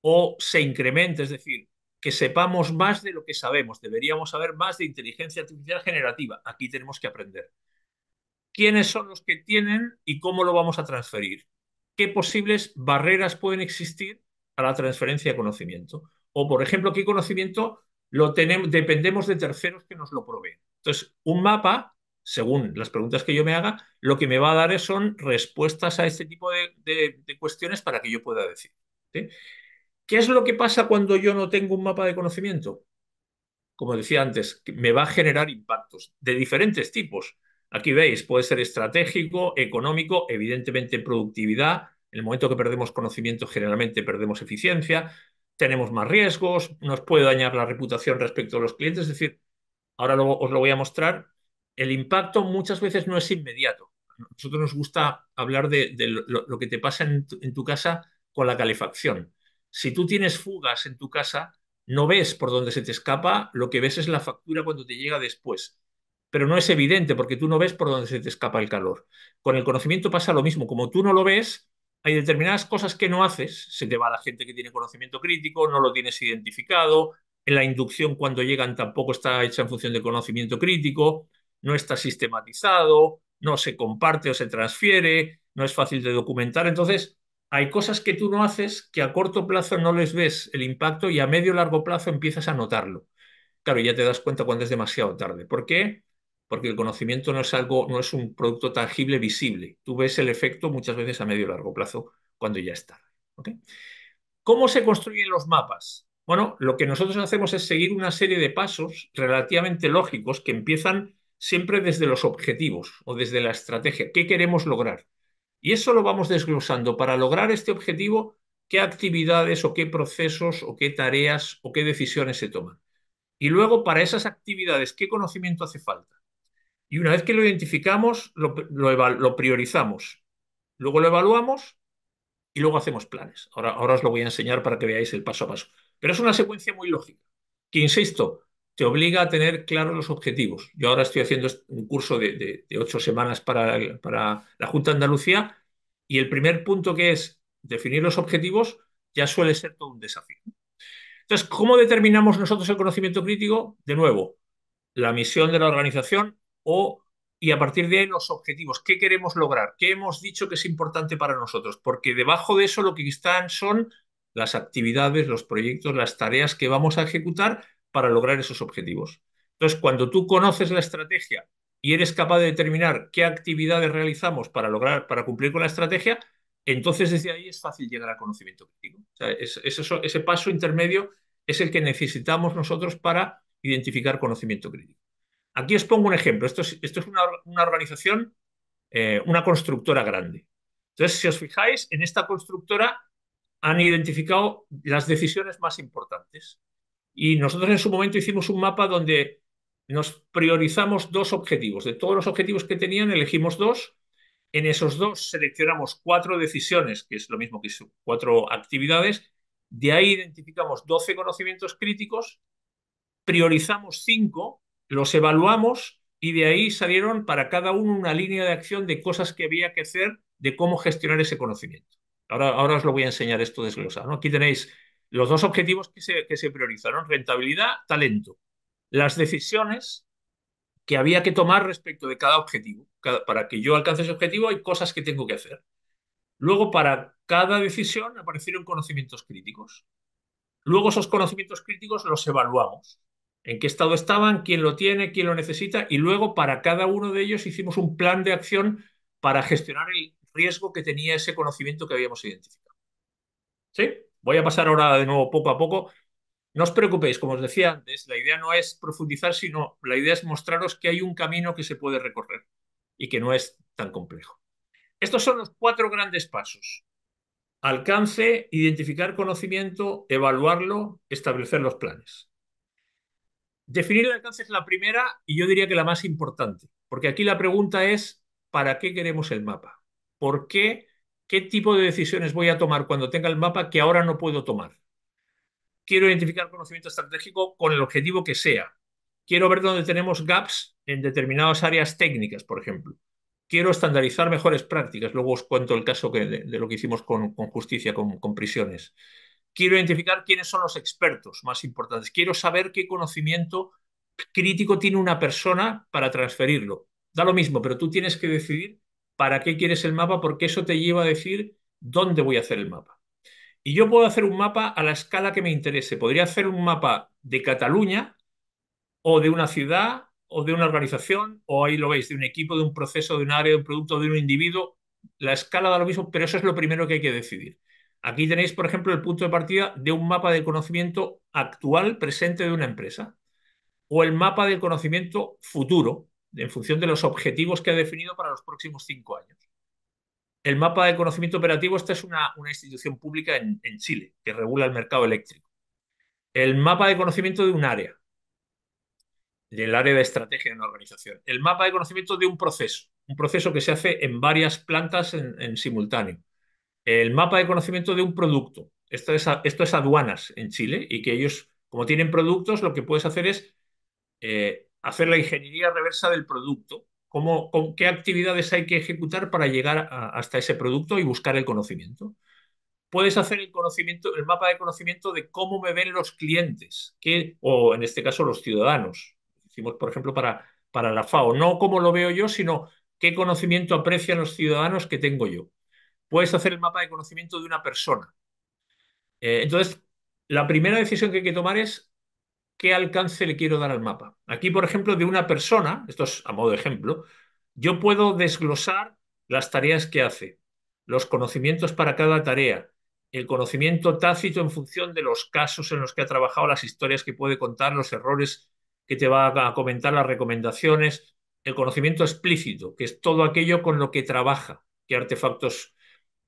o se incremente, es decir, que sepamos más de lo que sabemos, deberíamos saber más de inteligencia artificial generativa, aquí tenemos que aprender. ¿Quiénes son los que tienen y cómo lo vamos a transferir? ¿Qué posibles barreras pueden existir a la transferencia de conocimiento? O, por ejemplo, ¿qué conocimiento lo tenemos, dependemos de terceros que nos lo proveen? Entonces, un mapa, según las preguntas que yo me haga, lo que me va a dar son respuestas a este tipo de, cuestiones para que yo pueda decir. ¿Qué es lo que pasa cuando yo no tengo un mapa de conocimiento? Como decía antes, me va a generar impactos de diferentes tipos. Aquí veis, puede ser estratégico, económico, evidentemente productividad. En el momento que perdemos conocimiento, generalmente perdemos eficiencia, tenemos más riesgos, nos puede dañar la reputación respecto a los clientes. Es decir, ahora os lo voy a mostrar, el impacto muchas veces no es inmediato. A nosotros nos gusta hablar de, lo, que te pasa en tu, en tu, casa con la calefacción. Si tú tienes fugas en tu casa, no ves por dónde se te escapa, lo que ves es la factura cuando te llega después. Pero no es evidente porque tú no ves por dónde se te escapa el calor. Con el conocimiento pasa lo mismo. Como tú no lo ves, hay determinadas cosas que no haces. Se te va la gente que tiene conocimiento crítico, no lo tienes identificado, la inducción cuando llegan tampoco está hecha en función de conocimiento crítico, no está sistematizado, no se comparte o se transfiere, no es fácil de documentar. Entonces, hay cosas que tú no haces que a corto plazo no les ves el impacto y a medio largo plazo empiezas a notarlo. Claro, ya te das cuenta cuando es demasiado tarde. ¿Por qué? Porque el conocimiento no es algo, no es un producto tangible, visible. Tú ves el efecto muchas veces a medio largo plazo cuando ya está. ¿okay? ¿Cómo se construyen los mapas? Bueno, lo que nosotros hacemos es seguir una serie de pasos relativamente lógicos que empiezan siempre desde los objetivos o desde la estrategia. ¿Qué queremos lograr? Y eso lo vamos desglosando. Para lograr este objetivo, ¿qué actividades o qué procesos o qué tareas o qué decisiones se toman? Y luego, para esas actividades, ¿qué conocimiento hace falta? Y una vez que lo identificamos, lo, priorizamos. Luego lo evaluamos y luego hacemos planes. Ahora, ahora os lo voy a enseñar para que veáis el paso a paso. Pero es una secuencia muy lógica, que, insisto, te obliga a tener claros los objetivos. Yo ahora estoy haciendo un curso de, ocho semanas para, la Junta de Andalucía y el primer punto que es definir los objetivos ya suele ser todo un desafío. Entonces, ¿cómo determinamos nosotros el conocimiento crítico? De nuevo, la misión de la organización o, y a partir de ahí los objetivos. ¿Qué queremos lograr? ¿Qué hemos dicho que es importante para nosotros? Porque debajo de eso lo que están son las actividades, los proyectos, las tareas que vamos a ejecutar para lograr esos objetivos. Entonces, cuando tú conoces la estrategia y eres capaz de determinar qué actividades realizamos para lograr, para cumplir con la estrategia, entonces desde ahí es fácil llegar al conocimiento crítico. ese paso intermedio es el que necesitamos nosotros para identificar conocimiento crítico. Aquí os pongo un ejemplo. Esto es, una, organización, eh, una constructora grande. Entonces, si os fijáis, en esta constructora han identificado las decisiones más importantes. Y nosotros en su momento hicimos un mapa donde nos priorizamos dos objetivos. De todos los objetivos que tenían, elegimos dos. En esos dos seleccionamos cuatro decisiones, que es lo mismo que cuatro actividades. De ahí identificamos 12 conocimientos críticos, priorizamos cinco, los evaluamos y de ahí salieron para cada uno una línea de acción de cosas que había que hacer, de cómo gestionar ese conocimiento. Ahora, os lo voy a enseñar esto desglosado. ¿no? Aquí tenéis los dos objetivos que se, priorizaron, rentabilidad, talento. Las decisiones que había que tomar respecto de cada objetivo. para que yo alcance ese objetivo hay cosas que tengo que hacer. Luego, para cada decisión aparecieron conocimientos críticos. Luego esos conocimientos críticos los evaluamos. En qué estado estaban, quién lo tiene, quién lo necesita. Y luego, para cada uno de ellos, hicimos un plan de acción para gestionar el riesgo que tenía ese conocimiento que habíamos identificado. ¿Sí? Voy a pasar ahora de nuevo poco a poco. No os preocupéis, como os decía antes, la idea no es profundizar, sino la idea es mostraros que hay un camino que se puede recorrer y que no es tan complejo. Estos son los cuatro grandes pasos. Alcance, identificar conocimiento, evaluarlo, establecer los planes. Definir el alcance es la primera y yo diría que la más importante, porque aquí la pregunta es, ¿para qué queremos el mapa? ¿Por qué? ¿Qué tipo de decisiones voy a tomar cuando tenga el mapa que ahora no puedo tomar? Quiero identificar conocimiento estratégico con el objetivo que sea. Quiero ver dónde tenemos gaps en determinadas áreas técnicas, por ejemplo. Quiero estandarizar mejores prácticas. Luego os cuento el caso de, lo que hicimos con, justicia, con prisiones. Quiero identificar quiénes son los expertos más importantes. Quiero saber qué conocimiento crítico tiene una persona para transferirlo. Da lo mismo, pero tú tienes que decidir para qué quieres el mapa, porque eso te lleva a decir dónde voy a hacer el mapa. Y yo puedo hacer un mapa a la escala que me interese. Podría hacer un mapa de Cataluña o de una ciudad o de una organización, o ahí lo veis, de un equipo, de un proceso, de un área, de un producto, de un individuo. La escala da lo mismo, pero eso es lo primero que hay que decidir. Aquí tenéis, por ejemplo, el punto de partida de un mapa de conocimiento actual, presente de una empresa, o el mapa del conocimiento futuro, en función de los objetivos que ha definido para los próximos cinco años. El mapa de conocimiento operativo, esta es una, institución pública en, Chile que regula el mercado eléctrico. El mapa de conocimiento de un área, del área de estrategia de una organización. El mapa de conocimiento de un proceso, un proceso que se hace en varias plantas en, simultáneo. El mapa de conocimiento de un producto. Esto es, aduanas en Chile y que ellos, como tienen productos, lo que puedes hacer es eh, hacer la ingeniería reversa del producto, con qué actividades hay que ejecutar para llegar hasta ese producto y buscar el conocimiento. Puedes hacer el, conocimiento, el mapa de conocimiento de cómo me ven los clientes, que, o en este caso los ciudadanos. Hicimos, por ejemplo, para, para la FAO, no cómo lo veo yo, sino qué conocimiento aprecian los ciudadanos que tengo yo. Puedes hacer el mapa de conocimiento de una persona. Eh, entonces, la primera decisión que hay que tomar es qué alcance le quiero dar al mapa. Aquí, por ejemplo, de una persona, esto es a modo de ejemplo, yo puedo desglosar las tareas que hace, los conocimientos para cada tarea, el conocimiento tácito en función de los casos en los que ha trabajado, las historias que puede contar, los errores que te va a comentar, las recomendaciones, el conocimiento explícito, que es todo aquello con lo que trabaja, qué artefactos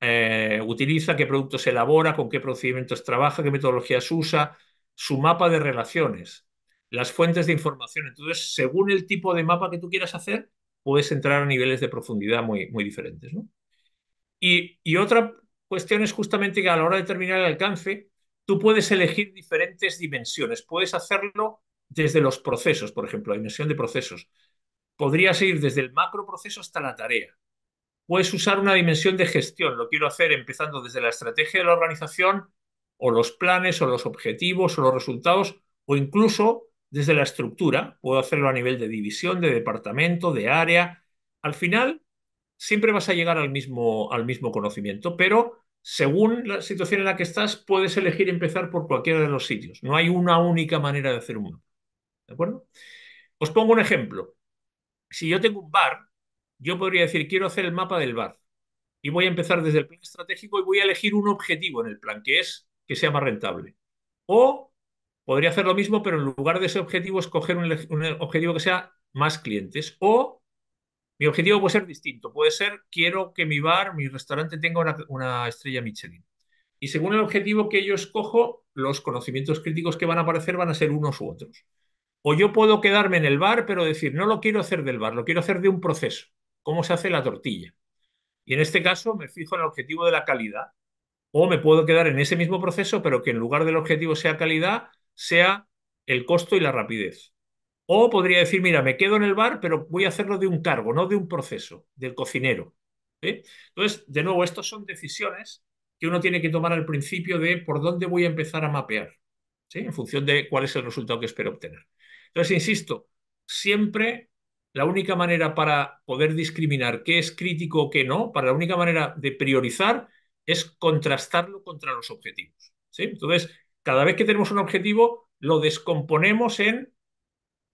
eh, utiliza, qué productos elabora, con qué procedimientos trabaja, qué metodologías usa, su mapa de relaciones, las fuentes de información. Entonces, según el tipo de mapa que tú quieras hacer, puedes entrar a niveles de profundidad muy, muy diferentes. Y, otra cuestión es justamente que a la hora de terminar el alcance, tú puedes elegir diferentes dimensiones. Puedes hacerlo desde los procesos, por ejemplo, la dimensión de procesos. Podrías ir desde el macro proceso hasta la tarea. Puedes usar una dimensión de gestión. Lo quiero hacer empezando desde la estrategia de la organización o los planes o los objetivos o los resultados o incluso desde la estructura. Puedo hacerlo a nivel de división, de departamento, de área. Al final, siempre vas a llegar al mismo, al mismo conocimiento, pero según la situación en la que estás, puedes elegir empezar por cualquiera de los sitios. No hay una única manera de hacer un mapa. ¿De acuerdo? Os pongo un ejemplo. Si yo tengo un bar, yo podría decir, quiero hacer el mapa del bar. Y voy a empezar desde el plan estratégico y voy a elegir un objetivo en el plan, que es que sea más rentable. O podría hacer lo mismo, pero en lugar de ese objetivo, escoger un, objetivo que sea más clientes. O mi objetivo puede ser distinto. Puede ser, quiero que mi bar, mi restaurante tenga una, una, estrella Michelin. Y según el objetivo que yo escojo, los conocimientos críticos que van a aparecer van a ser unos u otros. O yo puedo quedarme en el bar, pero decir, no lo quiero hacer del bar, lo quiero hacer de un proceso. ¿Cómo se hace la tortilla? Y en este caso me fijo en el objetivo de la calidad o me puedo quedar en ese mismo proceso, pero que en lugar del objetivo sea calidad, sea el costo y la rapidez. O podría decir, mira, me quedo en el bar, pero voy a hacerlo de un cargo, no de un proceso, del cocinero. ¿eh? Entonces, de nuevo, estas son decisiones que uno tiene que tomar al principio de por dónde voy a empezar a mapear, en función de cuál es el resultado que espero obtener. Entonces, insisto, siempre la única manera para poder discriminar qué es crítico o qué no, para la única manera de priorizar es contrastarlo contra los objetivos. ¿sí? Entonces, cada vez que tenemos un objetivo, lo descomponemos en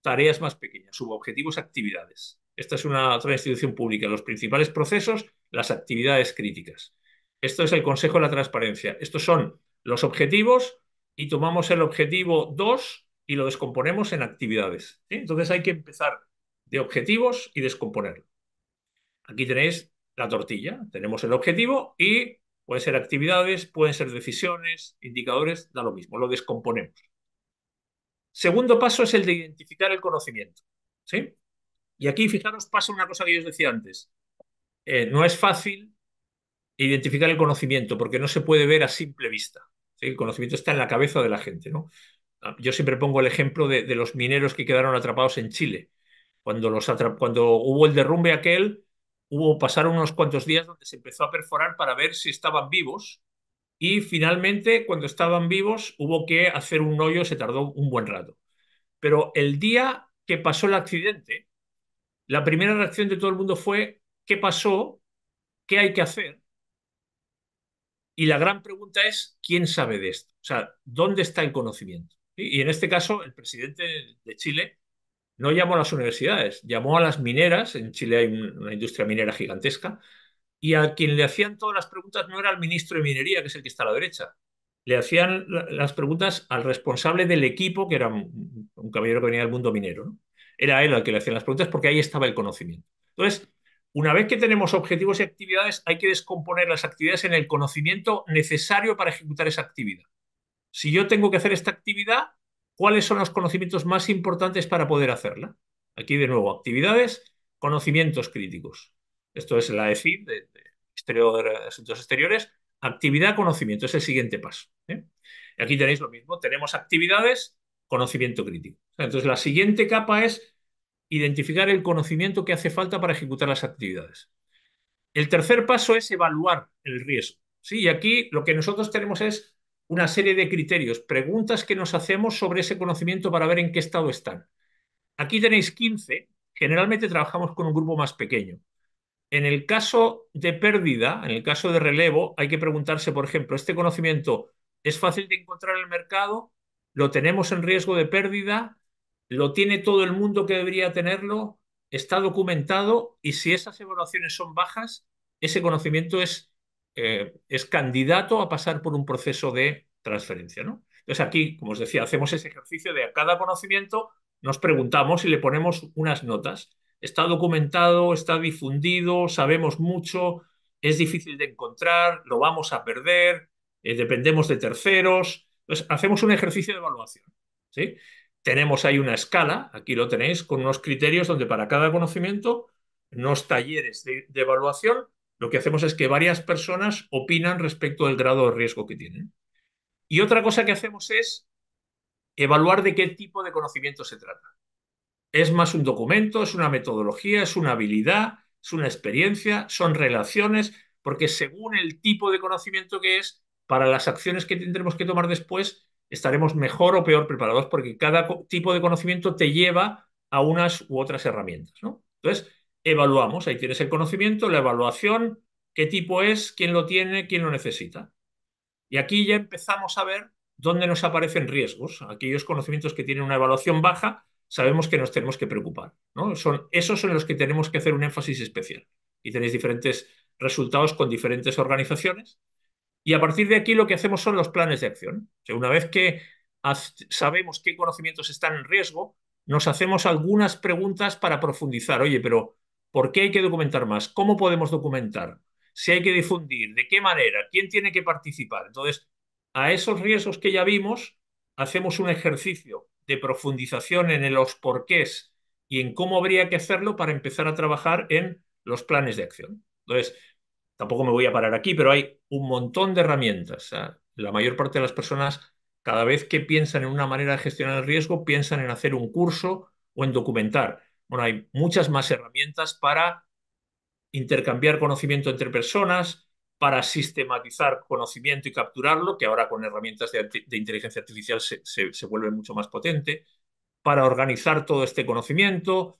tareas más pequeñas, subobjetivos, actividades. Esta es una otra institución pública. Los principales procesos, las actividades críticas. Esto es el Consejo de la Transparencia. Estos son los objetivos y tomamos el objetivo 2 y lo descomponemos en actividades. Entonces hay que empezar de objetivos y descomponerlo. Aquí tenéis la tortilla. Tenemos el objetivo y Pueden ser actividades, pueden ser decisiones, indicadores, da lo mismo, lo descomponemos. Segundo paso es el de identificar el conocimiento. ¿sí? Y aquí, fijaros, pasa una cosa que yo os decía antes. Eh, no es fácil identificar el conocimiento porque no se puede ver a simple vista. El conocimiento está en la cabeza de la gente. ¿no? Ah, yo siempre pongo el ejemplo de, los mineros que quedaron atrapados en Chile. Cuando, los cuando hubo el derrumbe aquel, hubo, pasaron unos cuantos días donde se empezó a perforar para ver si estaban vivos y finalmente cuando estaban vivos hubo que hacer un hoyo, se tardó un buen rato. Pero el día que pasó el accidente, la primera reacción de todo el mundo fue, ¿qué pasó? ¿Qué hay que hacer? Y la gran pregunta es, ¿quién sabe de esto? O sea, ¿dónde está el conocimiento? Y en este caso, el presidente de Chile no llamó a las universidades, llamó a las mineras, en Chile hay una industria minera gigantesca, y a quien le hacían todas las preguntas no era el ministro de Minería, que es el que está a la derecha, le hacían las preguntas al responsable del equipo, que era un, caballero que venía del mundo minero. Era él al que le hacían las preguntas porque ahí estaba el conocimiento. Entonces, una vez que tenemos objetivos y actividades, hay que descomponer las actividades en el conocimiento necesario para ejecutar esa actividad. Si yo tengo que hacer esta actividad, cuáles son los conocimientos más importantes para poder hacerla. Aquí de nuevo, actividades, conocimientos críticos. Esto es la EFI, de, Asuntos Exteriores, actividad, conocimiento, es el siguiente paso. ¿eh? aquí tenéis lo mismo, tenemos actividades, conocimiento crítico. Entonces la siguiente capa es identificar el conocimiento que hace falta para ejecutar las actividades. El tercer paso es evaluar el riesgo. ¿sí? Y aquí lo que nosotros tenemos es una serie de criterios, preguntas que nos hacemos sobre ese conocimiento para ver en qué estado están. Aquí tenéis 15, generalmente trabajamos con un grupo más pequeño. En el caso de pérdida, en el caso de relevo, hay que preguntarse, por ejemplo, ¿este conocimiento es fácil de encontrar en el mercado? ¿Lo tenemos en riesgo de pérdida? ¿Lo tiene todo el mundo que debería tenerlo? ¿Está documentado? Y si esas evaluaciones son bajas, ese conocimiento es eh, es candidato a pasar por un proceso de transferencia. ¿no? Entonces aquí, como os decía, hacemos ese ejercicio de a cada conocimiento nos preguntamos y le ponemos unas notas. Está documentado, está difundido, sabemos mucho, es difícil de encontrar, lo vamos a perder, eh, dependemos de terceros. Entonces, hacemos un ejercicio de evaluación. ¿sí? Tenemos ahí una escala, aquí lo tenéis, con unos criterios donde para cada conocimiento, unos talleres de evaluación lo que hacemos es que varias personas opinan respecto del grado de riesgo que tienen. Y otra cosa que hacemos es evaluar de qué tipo de conocimiento se trata. Es más un documento, es una metodología, es una habilidad, es una experiencia, son relaciones, porque según el tipo de conocimiento que es, para las acciones que tendremos que tomar después, estaremos mejor o peor preparados, porque cada tipo de conocimiento te lleva a unas u otras herramientas. ¿no? Entonces, evaluamos. Ahí tienes el conocimiento, la evaluación, qué tipo es, quién lo tiene, quién lo necesita. Y aquí ya empezamos a ver dónde nos aparecen riesgos. Aquellos conocimientos que tienen una evaluación baja, sabemos que nos tenemos que preocupar. ¿no? Son, esos son los que tenemos que hacer un énfasis especial. Y tenéis diferentes resultados con diferentes organizaciones. Y a partir de aquí lo que hacemos son los planes de acción. una vez que sabemos qué conocimientos están en riesgo, nos hacemos algunas preguntas para profundizar. Oye, pero ¿Por qué hay que documentar más? ¿Cómo podemos documentar? ¿Si hay que difundir? ¿De qué manera? ¿Quién tiene que participar? Entonces, a esos riesgos que ya vimos, hacemos un ejercicio de profundización en los porqués y en cómo habría que hacerlo para empezar a trabajar en los planes de acción. Entonces, tampoco me voy a parar aquí, pero hay un montón de herramientas. ¿eh? la mayor parte de las personas, cada vez que piensan en una manera de gestionar el riesgo, piensan en hacer un curso o en documentar. Bueno, hay muchas más herramientas para intercambiar conocimiento entre personas, para sistematizar conocimiento y capturarlo, que ahora con herramientas de, inteligencia artificial se, se vuelve mucho más potente, para organizar todo este conocimiento,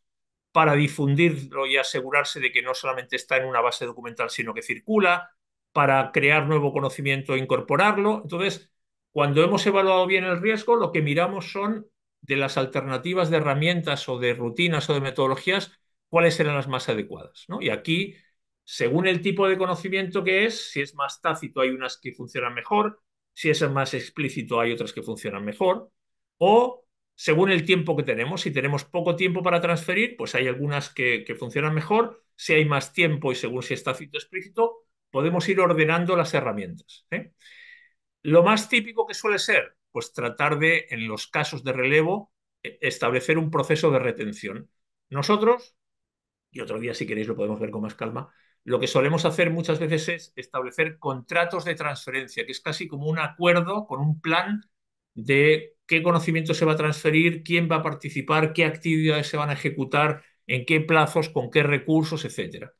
para difundirlo y asegurarse de que no solamente está en una base documental, sino que circula, para crear nuevo conocimiento e incorporarlo. Entonces, cuando hemos evaluado bien el riesgo, lo que miramos son de las alternativas de herramientas o de rutinas o de metodologías, cuáles eran las más adecuadas. Y aquí, según el tipo de conocimiento que es, si es más tácito hay unas que funcionan mejor, si es más explícito hay otras que funcionan mejor, o según el tiempo que tenemos. Si tenemos poco tiempo para transferir, pues hay algunas que, funcionan mejor. Si hay más tiempo y según si tácito o explícito, podemos ir ordenando las herramientas. ¿eh? Lo más típico que suele ser, pues tratar de, en los casos de relevo, e, establecer un proceso de retención. Nosotros, y otro día si queréis lo podemos ver con más calma, lo que solemos hacer muchas veces es establecer contratos de transferencia, que es casi como un acuerdo con un plan de qué conocimiento se va a transferir, quién va a participar, qué actividades se van a ejecutar, en qué plazos, con qué recursos, etc.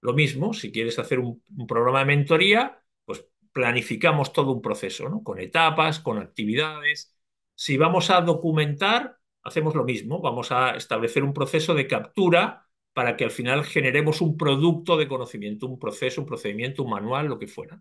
Lo mismo, si quieres hacer un, un programa de mentoría, planificamos todo un proceso, ¿no? con etapas, con actividades. Si vamos a documentar, hacemos lo mismo, vamos a establecer un proceso de captura para que al final generemos un producto de conocimiento, un proceso, un procedimiento, un manual, lo que fuera.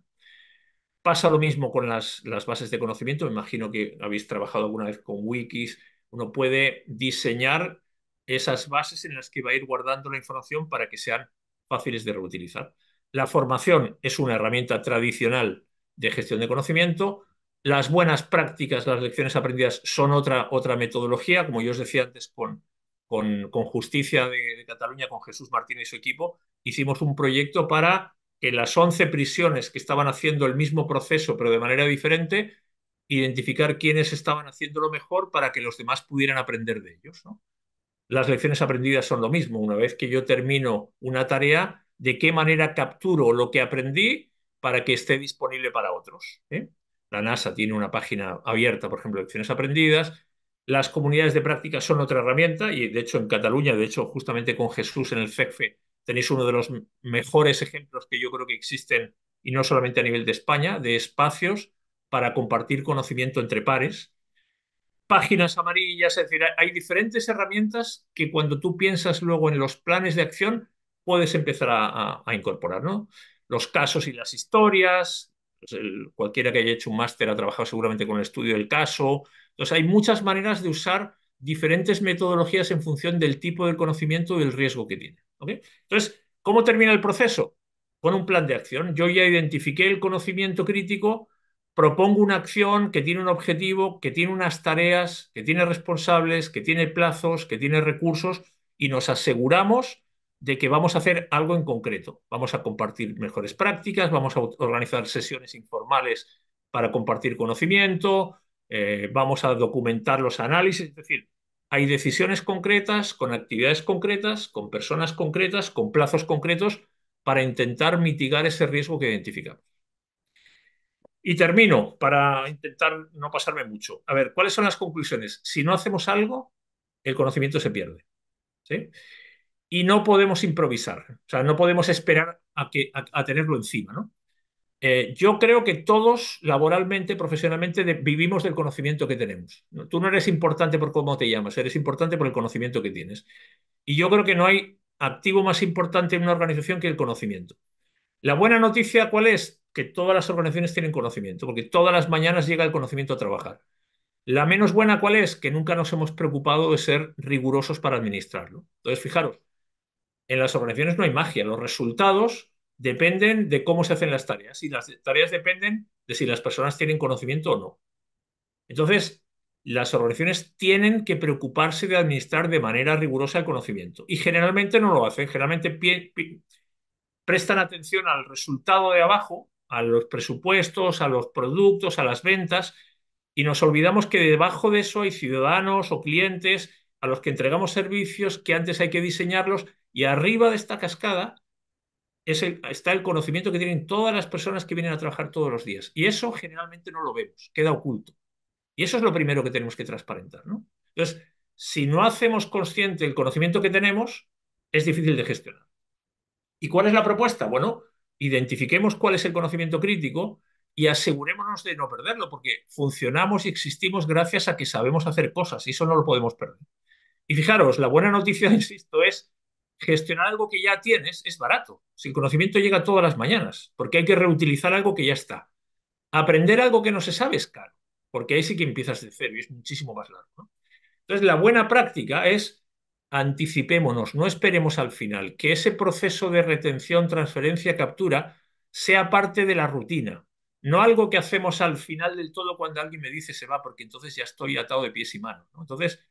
Pasa lo mismo con las, las bases de conocimiento, me imagino que habéis trabajado alguna vez con wikis, uno puede diseñar esas bases en las que va a ir guardando la información para que sean fáciles de reutilizar. La formación es una herramienta tradicional de gestión de conocimiento. Las buenas prácticas, las lecciones aprendidas son otra, otra metodología, como yo os decía antes con, con, con Justicia de, Cataluña, con Jesús Martín y su equipo, hicimos un proyecto para que las 11 prisiones que estaban haciendo el mismo proceso pero de manera diferente, identificar quiénes estaban haciendo lo mejor para que los demás pudieran aprender de ellos. Las lecciones aprendidas son lo mismo. Una vez que yo termino una tarea, de qué manera capturo lo que aprendí para que esté disponible para otros. ¿eh? La NASA tiene una página abierta, por ejemplo, lecciones aprendidas. Las comunidades de práctica son otra herramienta y, de hecho, en Cataluña, de hecho, justamente con Jesús en el FECFE tenéis uno de los mejores ejemplos que yo creo que existen, y no solamente a nivel de España, de espacios para compartir conocimiento entre pares. Páginas amarillas, es decir, hay diferentes herramientas que cuando tú piensas luego en los planes de acción puedes empezar a, a incorporar, ¿no? los casos y las historias. Pues cualquiera que haya hecho un máster ha trabajado seguramente con el estudio del caso. Entonces hay muchas maneras de usar diferentes metodologías en función del tipo de conocimiento y el riesgo que tiene. Entonces, ¿cómo termina el proceso? Con un plan de acción. Yo ya identifiqué el conocimiento crítico, propongo una acción que tiene un objetivo, que tiene unas tareas, que tiene responsables, que tiene plazos, que tiene recursos y nos aseguramos de que vamos a hacer algo en concreto. Vamos a compartir mejores prácticas, vamos a organizar sesiones informales para compartir conocimiento, eh, vamos a documentar los análisis, es decir, hay decisiones concretas, con actividades concretas, con personas concretas, con plazos concretos para intentar mitigar ese riesgo que identificamos. Y termino para intentar no pasarme mucho. A ver, ¿cuáles son las conclusiones? Si no hacemos algo, el conocimiento se pierde. ¿sí? y no podemos improvisar, o sea, no podemos esperar a, que, a, tenerlo encima, eh, yo creo que todos, laboralmente, profesionalmente, vivimos del conocimiento que tenemos. Tú no eres importante por cómo te llamas, eres importante por el conocimiento que tienes. Y yo creo que no hay activo más importante en una organización que el conocimiento. La buena noticia, ¿cuál es? Que todas las organizaciones tienen conocimiento, porque todas las mañanas llega el conocimiento a trabajar. La menos buena, ¿cuál es? Que nunca nos hemos preocupado de ser rigurosos para administrarlo. Entonces, fijaros, en las organizaciones no hay magia, los resultados dependen de cómo se hacen las tareas y las tareas dependen de si las personas tienen conocimiento o no. Entonces, las organizaciones tienen que preocuparse de administrar de manera rigurosa el conocimiento y generalmente no lo hacen, generalmente prestan atención al resultado de abajo, a los presupuestos, a los productos, a las ventas y nos olvidamos que debajo de eso hay ciudadanos o clientes a los que entregamos servicios que antes hay que diseñarlos y arriba de esta cascada está el conocimiento que tienen todas las personas que vienen a trabajar todos los días. Y eso generalmente no lo vemos, queda oculto. Y eso es lo primero que tenemos que transparentar. ¿no? Entonces, si no hacemos consciente el conocimiento que tenemos, es difícil de gestionar. ¿Y cuál es la propuesta? Bueno, identifiquemos cuál es el conocimiento crítico y asegurémonos de no perderlo, porque funcionamos y existimos gracias a que sabemos hacer cosas y eso no lo podemos perder. Y fijaros, la buena noticia, insisto, es gestionar algo que ya tienes es barato. Si el conocimiento llega todas las mañanas, porque hay que reutilizar algo que ya está. Aprender algo que no se sabe es caro, porque ahí sí que empiezas de cero y es muchísimo más largo. Entonces, la buena práctica es anticipémonos, no esperemos al final, que ese proceso de retención, transferencia, captura sea parte de la rutina, no algo que hacemos al final del todo cuando alguien me dice se va, porque entonces ya estoy atado de pies y manos. Entonces,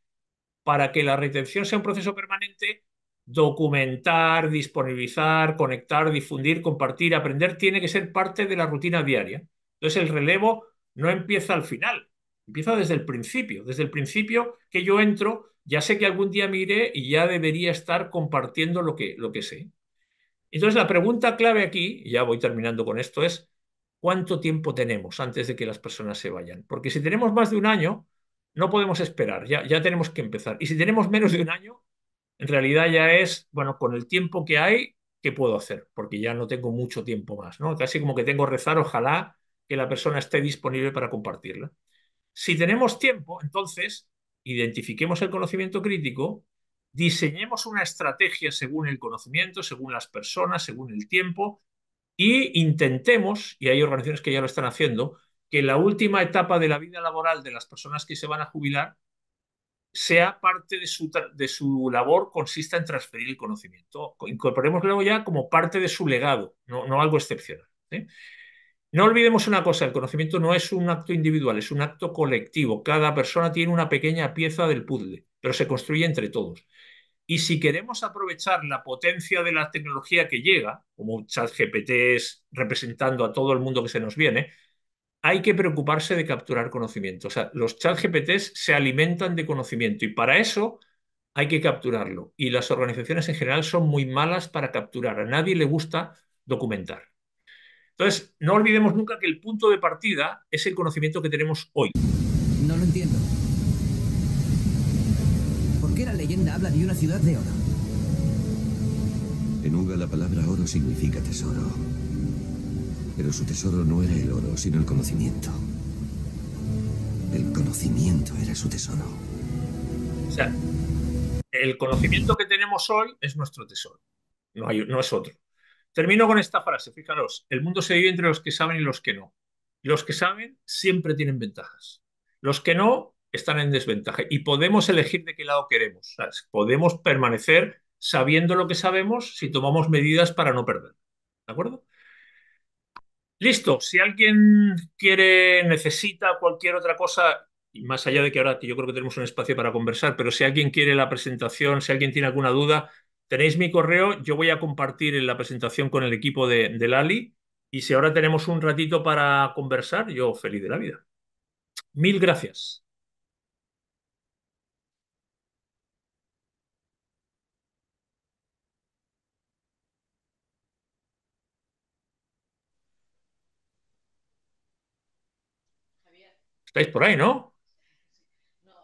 para que la retención sea un proceso permanente, documentar, disponibilizar, conectar, difundir, compartir, aprender, tiene que ser parte de la rutina diaria. Entonces el relevo no empieza al final, empieza desde el principio. Desde el principio que yo entro, ya sé que algún día me iré y ya debería estar compartiendo lo que, lo que sé. Entonces la pregunta clave aquí, y ya voy terminando con esto, es cuánto tiempo tenemos antes de que las personas se vayan. Porque si tenemos más de un año, no podemos esperar, ya, ya tenemos que empezar. Y si tenemos menos de un año, en realidad ya es, bueno, con el tiempo que hay, ¿qué puedo hacer? Porque ya no tengo mucho tiempo más, ¿no? Casi como que tengo rezar, ojalá que la persona esté disponible para compartirla. Si tenemos tiempo, entonces, identifiquemos el conocimiento crítico, diseñemos una estrategia según el conocimiento, según las personas, según el tiempo, y intentemos, y hay organizaciones que ya lo están haciendo, que la última etapa de la vida laboral de las personas que se van a jubilar sea parte de su, labor consista en transferir el conocimiento. luego ya como parte de su legado, no, algo excepcional. ¿eh? No olvidemos una cosa, el conocimiento no es un acto individual, es un acto colectivo. Cada persona tiene una pequeña pieza del puzzle, pero se construye entre todos. Y si queremos aprovechar la potencia de la tecnología que llega, como ChatGPT es representando a todo el mundo que se nos viene, hay que preocuparse de capturar conocimiento. O sea, los chat GPTs se alimentan de conocimiento y para eso hay que capturarlo. Y las organizaciones en general son muy malas para capturar. A nadie le gusta documentar. Entonces, no olvidemos nunca que el punto de partida es el conocimiento que tenemos hoy. No lo entiendo. ¿Por qué la leyenda habla de una ciudad de oro? En Uga la palabra oro significa tesoro. Pero su tesoro no era el oro, sino el conocimiento. El conocimiento era su tesoro. O sea, el conocimiento que tenemos hoy es nuestro tesoro. No, es otro. Termino con esta frase, fijaros, el mundo se vive entre los que saben y los que no. Los que saben siempre tienen ventajas. Los que no están en desventaja y podemos elegir de qué lado queremos. Podemos permanecer sabiendo lo que sabemos si tomamos medidas para no perder. ¿De acuerdo? Listo, si alguien quiere, necesita cualquier otra cosa, más allá de que ahora yo creo que tenemos un espacio para conversar, pero si alguien quiere la presentación, si alguien tiene alguna duda, tenéis mi correo, yo voy a compartir la presentación con el equipo de, de Lali y si ahora tenemos un ratito para conversar, yo feliz de la vida. Mil gracias. ¿Estáis por ahí, no? No,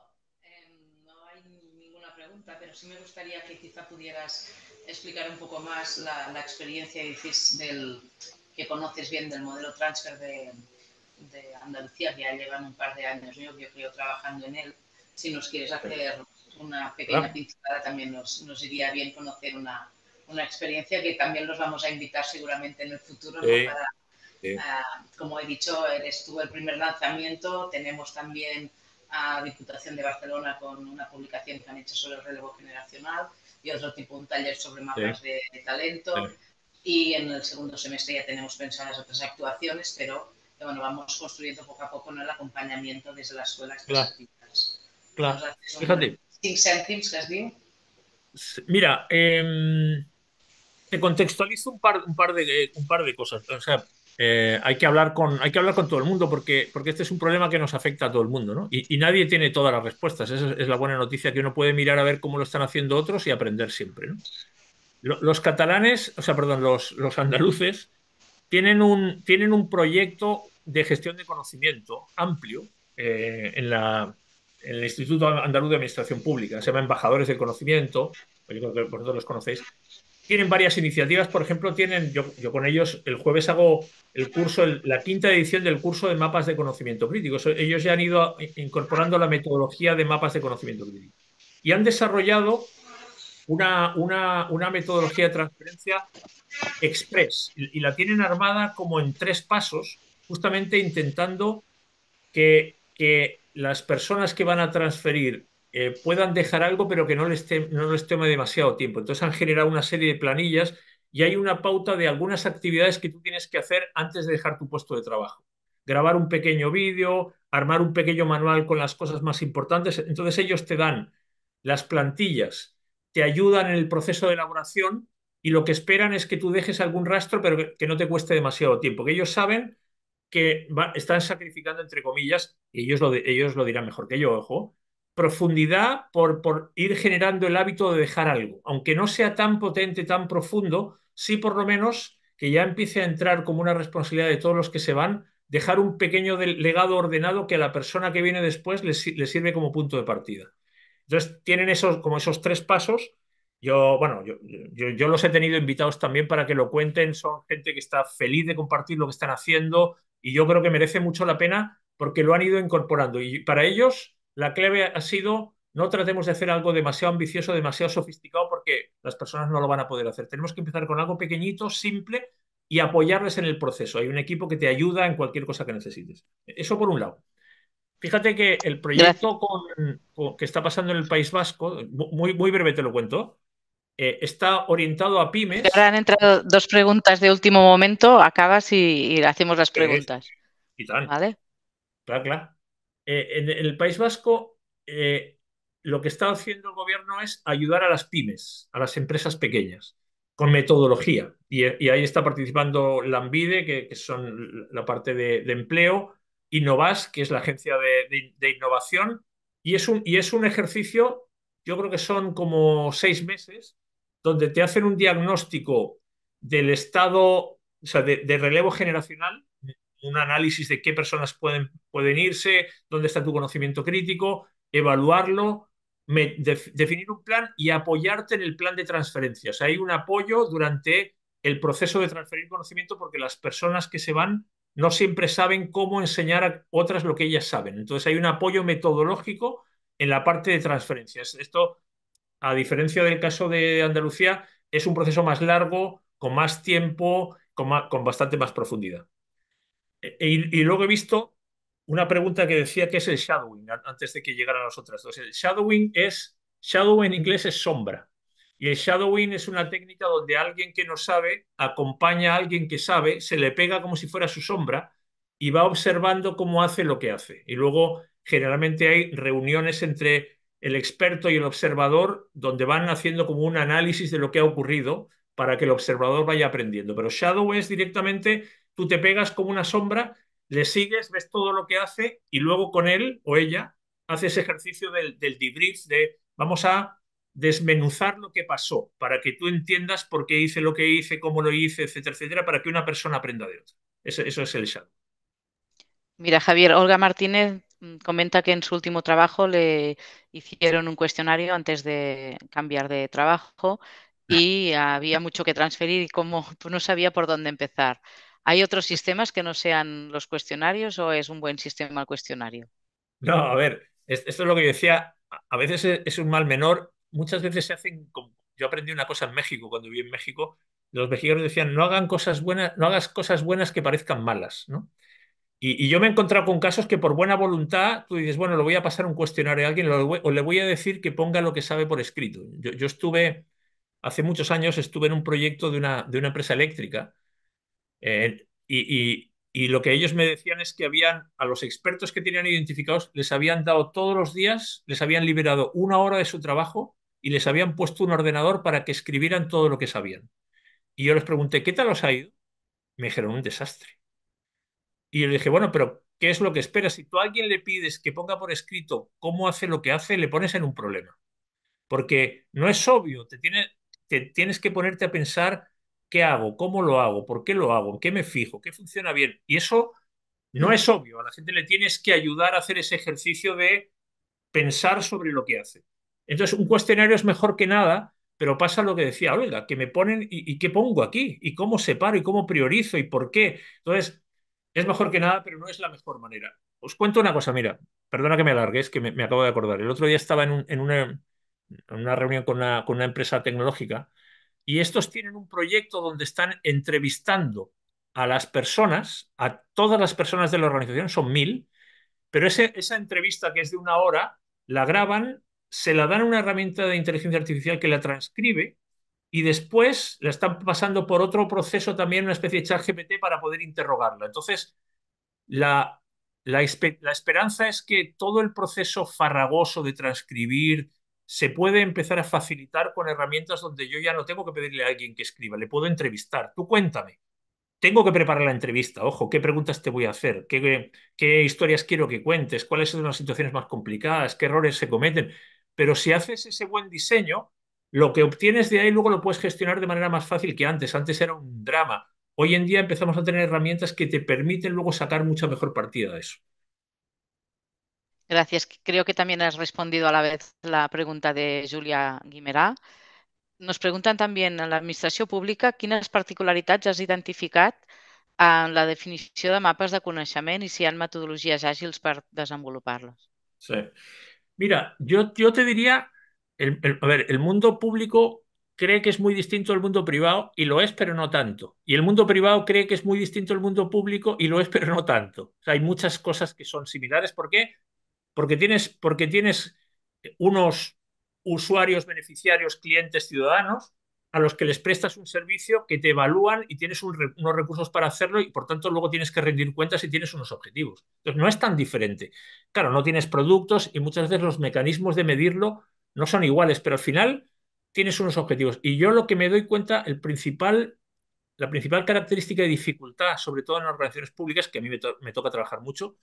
em, no hay ninguna pregunta, pero sí me gustaría que quizá pudieras explicar un poco más la, experiencia dices, del, que conoces bien del modelo transfer de, de Andalucía, que ya llevan un par de años yo, yo creo, trabajando en él. Si nos quieres hacer una pequeña pincelada, también nos, nos, iría bien conocer una, experiencia que también los vamos a invitar seguramente en el futuro para Ah, como he dicho, estuvo el primer lanzamiento. Tenemos también a Diputación de Barcelona con una publicación que han hecho sobre el relevo generacional y otro tipo, un taller sobre mapas de, talento. Y en el segundo semestre ya tenemos pensadas otras actuaciones, pero bueno, vamos construyendo poco a poco en el acompañamiento desde las escuelas. Claro. claro. Fíjate. Mira, em, te contextualizo un par, un par, de, un par de cosas. O sea, eh, hay, que hablar con, hay que hablar con todo el mundo porque, porque este es un problema que nos afecta a todo el mundo, ¿no? Y, nadie tiene todas las respuestas. Esa es la buena noticia, que uno puede mirar a ver cómo lo están haciendo otros y aprender siempre, Los catalanes, o sea, perdón, los, andaluces tienen un, tienen un proyecto de gestión de conocimiento amplio eh, en, en el Instituto Andaluz de Administración Pública. Se llama Embajadores del Conocimiento, pues yo creo que vosotros los conocéis, tienen varias iniciativas. Por ejemplo, tienen, yo, con ellos el jueves hago el curso, la quinta edición del curso de mapas de conocimiento crítico. Ellos ya han ido incorporando la metodología de mapas de conocimiento crítico. Y han desarrollado una, metodología de transferencia express y, la tienen armada como en tres pasos, justamente intentando que, que las personas que van a transferir eh, puedan dejar algo, pero que no les, no tome demasiado tiempo. Entonces han generado una serie de planillas y hay una pauta de algunas actividades que tú tienes que hacer antes de dejar tu puesto de trabajo. Grabar un pequeño vídeo, armar un pequeño manual con las cosas más importantes. Entonces ellos te dan las plantillas, te ayudan en el proceso de elaboración y lo que esperan es que tú dejes algún rastro, pero que, no te cueste demasiado tiempo, que ellos saben que están sacrificando, entre comillas, y ellos lo, ellos lo dirán mejor que yo, ojo, profundidad por, por ir generando el hábito de dejar algo. Aunque no sea tan potente, tan profundo, sí por lo menos que ya empiece a entrar como una responsabilidad de todos los que se van, dejar un pequeño legado ordenado que a la persona que viene después le, sirve como punto de partida. Entonces, tienen esos, como esos tres pasos. Yo, bueno, yo, yo, los he tenido invitados también para que lo cuenten. Son gente que está feliz de compartir lo que están haciendo y yo creo que merece mucho la pena porque lo han ido incorporando. Y para ellos, la clave ha sido no tratemos de hacer algo demasiado ambicioso, demasiado sofisticado, porque las personas no lo van a poder hacer. Tenemos que empezar con algo pequeñito, simple y apoyarles en el proceso. Hay un equipo que te ayuda en cualquier cosa que necesites. Eso por un lado. Fíjate que el proyecto que está pasando en el País Vasco, muy, muy breve te lo cuento, eh, está orientado a pymes. Ahora han entrado dos preguntas de último momento, acabas y, hacemos las preguntas. y tal. Claro, claro. Eh, en el País Vasco eh, lo que está haciendo el gobierno es ayudar a las pymes, a las empresas pequeñas, con metodología. Y, ahí está participando Lambide, que, son la parte de, empleo, Innovas, que es la agencia de, innovación, y es, un, y es un ejercicio, yo creo que son como seis meses, donde te hacen un diagnóstico del estado, o sea, de relevo generacional un análisis de qué personas pueden, pueden irse, dónde está tu conocimiento crítico, evaluarlo, definir un plan y apoyarte en el plan de transferencias. hay un apoyo durante el proceso de transferir conocimiento porque las personas que se van no siempre saben cómo enseñar a otras lo que ellas saben. Entonces hay un apoyo metodológico en la parte de transferencias. Esto, a diferencia del caso de Andalucía, es un proceso más largo, con más tiempo, con bastante más profundidad. E, e, y, luego he visto una pregunta que decía que es el shadowing, antes de que llegara las otras dos. El shadowing es, shadow en inglés es sombra. Y el shadowing es una técnica donde alguien que no sabe acompaña a alguien que sabe, se le pega como si fuera su sombra y va observando cómo hace lo que hace. Y luego generalmente hay reuniones entre el experto y el observador donde van haciendo como un análisis de lo que ha ocurrido para que el observador vaya aprendiendo. Pero shadow es directamente tú te pegas como una sombra, le sigues, ves todo lo que hace y luego con él o ella haces ejercicio del, del debrief de vamos a desmenuzar lo que pasó para que tú entiendas por qué hice lo que hice, cómo lo hice, etcétera, etcétera, para que una persona aprenda de otra. Eso, es el shadow. Mira, Javier, Olga Martínez mm, comenta que en su último trabajo le hicieron un cuestionario antes de cambiar de trabajo y había mucho que transferir y como no sabía por dónde empezar. ¿Hay otros sistemas que no sean los cuestionarios o es un buen sistema el cuestionario? No, a ver, esto es lo que yo decía, a veces e, es un mal menor, muchas veces se hacen, yo aprendí una cosa en México, cuando viví en México, los mexicanos decían, no hagan cosas buenas, no hagas cosas buenas que parezcan malas, ¿no? Y, yo me he encontrado con casos que por buena voluntad tú dices, bueno, le voy a pasar un cuestionario a alguien o le voy a decir que ponga lo que sabe por escrito. Yo, yo estuve, hace muchos años, estuve en un proyecto de una, de una empresa eléctrica eh, y, lo que ellos me decían es que habían, a los expertos que tenían identificados, les habían dado todos los días, les habían liberado una hora de su trabajo y les habían puesto un ordenador para que escribieran todo lo que sabían. Y yo les pregunté, ¿qué tal os ha ido? Me dijeron, un desastre. Y yo le dije, bueno, pero ¿qué es lo que esperas? Si tú a alguien le pides que ponga por escrito cómo hace lo que hace, le pones en un problema. Porque no es obvio, te tienes que ponerte a pensar ¿Qué hago? ¿Cómo lo hago? ¿Por qué lo hago? ¿En qué me fijo? ¿Qué funciona bien? Y eso no es obvio. A la gente le tienes que ayudar a hacer ese ejercicio de pensar sobre lo que hace. Entonces, un cuestionario es mejor que nada, pero pasa lo que decía, oiga, que me ponen y, qué pongo aquí, y cómo separo, y cómo priorizo, y por qué. Entonces, es mejor que nada, pero no es la mejor manera. Os cuento una cosa, mira, perdona que me alargue, es que me, acabo de acordar. El otro día estaba en, una, en una, reunión con una, con una empresa tecnológica y estos tienen un proyecto donde están entrevistando a las personas, a todas las personas de la organización, son mil, pero esa entrevista que es de una hora, la graban, se la dan a una herramienta de inteligencia artificial que la transcribe y después la están pasando por otro proceso también, una especie de chat GPT para poder interrogarla. Entonces, la, la esperanza es que todo el proceso farragoso de transcribir, se puede empezar a facilitar con herramientas donde yo ya no tengo que pedirle a alguien que escriba, le puedo entrevistar. Tú cuéntame. Tengo que preparar la entrevista, ojo, qué preguntas te voy a hacer, qué, qué historias quiero que cuentes, cuáles son las situaciones más complicadas, qué errores se cometen. Pero si haces ese buen diseño, lo que obtienes de ahí luego lo puedes gestionar de manera más fácil que antes. Antes era un drama. Hoy en día empezamos a tener herramientas que te permiten luego sacar mucha mejor partida de eso. Gracias. Creo que también has respondido a la vez la pregunta de Julia Guimerá. Nos preguntan también a administración pública ¿qué particularidades has identificado en la definición de mapas de conocimiento y si hay metodologías ágiles para desenvoluparlos. Sí. Mira, yo, yo te diría, el, a ver, el mundo público cree que es muy distinto al mundo privado y lo es, pero no tanto. Y el mundo privado cree que es muy distinto al mundo público y lo es, pero no tanto. hay muchas cosas que son similares. ¿Por qué? porque tienes, porque tienes unos usuarios, beneficiarios, clientes, ciudadanos, a los que les prestas un servicio que te evalúan y tienes unos recursos para hacerlo y por tanto luego tienes que rendir cuentas y tienes unos objetivos. Entonces no es tan diferente. Claro, no tienes productos y muchas veces los mecanismos de medirlo no son iguales, pero al final tienes unos objetivos. Y yo lo que me doy cuenta, el principal, la principal característica de dificultad, sobre todo en las relaciones públicas, que a mí me toca trabajar mucho,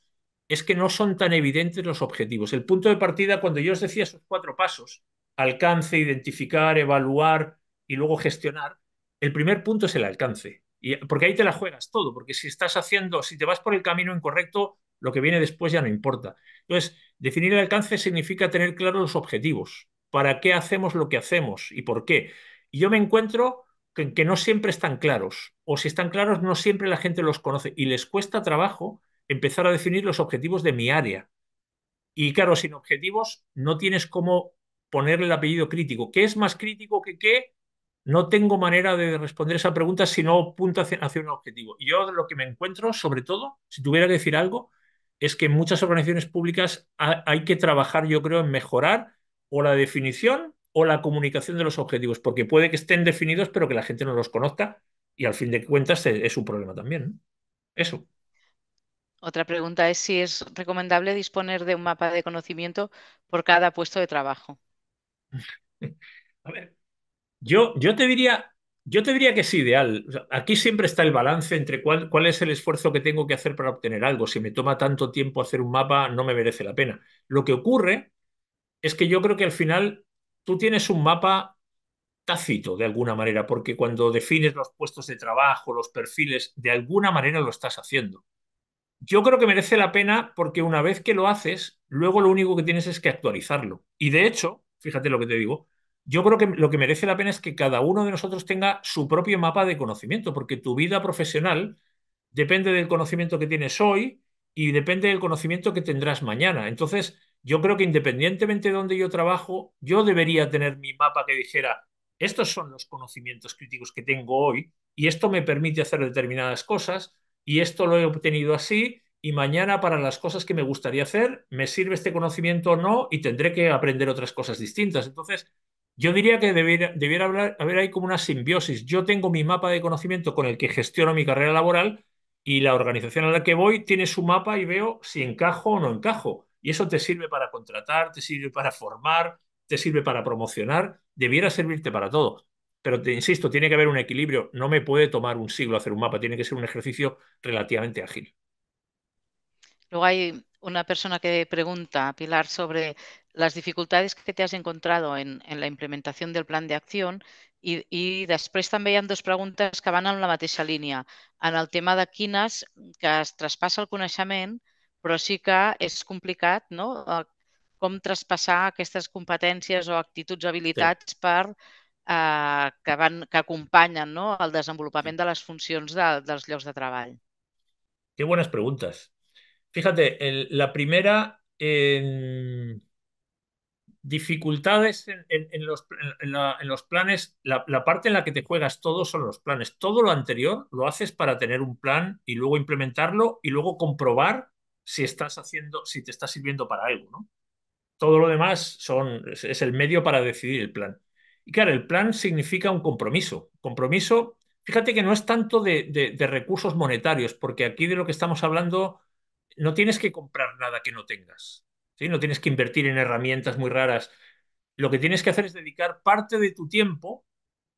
es que no son tan evidentes los objetivos. El punto de partida, cuando yo os decía esos cuatro pasos, alcance, identificar, evaluar y luego gestionar, el primer punto es el alcance. Y, porque ahí te la juegas todo, porque si estás haciendo, si te vas por el camino incorrecto, lo que viene después ya no importa. Entonces, definir el alcance significa tener claros los objetivos, para qué hacemos lo que hacemos y por qué. Y yo me encuentro que, que no siempre están claros, o si están claros, no siempre la gente los conoce y les cuesta trabajo empezar a definir los objetivos de mi área. Y claro, sin objetivos no tienes cómo ponerle el apellido crítico. ¿Qué es más crítico que qué? No tengo manera de responder esa pregunta si no punto hacia, un objetivo. yo lo que me encuentro, sobre todo, si tuviera que decir algo, es que en muchas organizaciones públicas hay que trabajar, yo creo, en mejorar o la definición o la comunicación de los objetivos, porque puede que estén definidos, pero que la gente no los conozca y al fin de cuentas eh, es, un problema también. Eso. Otra pregunta es si es recomendable disponer de un mapa de conocimiento por cada puesto de trabajo. yo, te diría, yo te diría que es ideal. aquí siempre está el balance entre cuál, es el esfuerzo que tengo que hacer para obtener algo. Si me toma tanto tiempo hacer un mapa, no me merece la pena. Lo que ocurre es que yo creo que al final tú tienes un mapa tácito de alguna manera, porque cuando defines los puestos de trabajo, los perfiles, de alguna manera lo estás haciendo yo creo que merece la pena porque una vez que lo haces, luego lo único que tienes es que actualizarlo. Y de hecho, fíjate lo que te digo, yo creo que lo que merece la pena es que cada uno de nosotros tenga su propio mapa de conocimiento, porque tu vida profesional depende del conocimiento que tienes hoy y depende del conocimiento que tendrás mañana. Entonces, yo creo que independientemente de donde yo trabajo, yo debería tener mi mapa que dijera, estos son los conocimientos críticos que tengo hoy y esto me permite hacer determinadas cosas y esto lo he obtenido así y mañana para las cosas que me gustaría hacer, me sirve este conocimiento o no y tendré que aprender otras cosas distintas. Entonces, yo diría que debiera, haber ahí como una simbiosis. Yo tengo mi mapa de conocimiento con el que gestiono mi carrera laboral y la organización a la que voy tiene su mapa y veo si encajo o no encajo. Y eso te sirve para contratar, te sirve para formar, te sirve para promocionar, debiera servirte para todo. Pero te insisto, tiene que haber un equilibrio. No me puede tomar un siglo hacer un mapa, tiene que ser un ejercicio relativamente ágil. Luego hay una persona que pregunta, Pilar, sobre las dificultades que te has encontrado en, la implementación del plan de acción y después también también dos preguntas que van en la mateixa línea. En el tema de quines que es traspassa el coneixement, però sí que es complicat no? ¿Cómo traspasar aquestes competències o actituds o habilitats eh, que, acompañan que acompanyen no? el desenvolupament de las funciones de, los llocs de trabajo? Qué buenas preguntas. Fíjate, la primera, dificultades en, los, planes, la, parte en la que te juegas todo son los planes. Todo lo anterior lo haces para tener un plan y luego implementarlo y luego comprobar si estás haciendo, si te está sirviendo para algo, Todo lo demás son, es el medio para decidir el plan. Y claro, el plan significa un compromiso. Compromiso, fíjate que no es tanto de, recursos monetarios, porque aquí de lo que estamos hablando no tienes que comprar nada que no tengas. ¿sí? No tienes que invertir en herramientas muy raras. Lo que tienes que hacer es dedicar parte de tu tiempo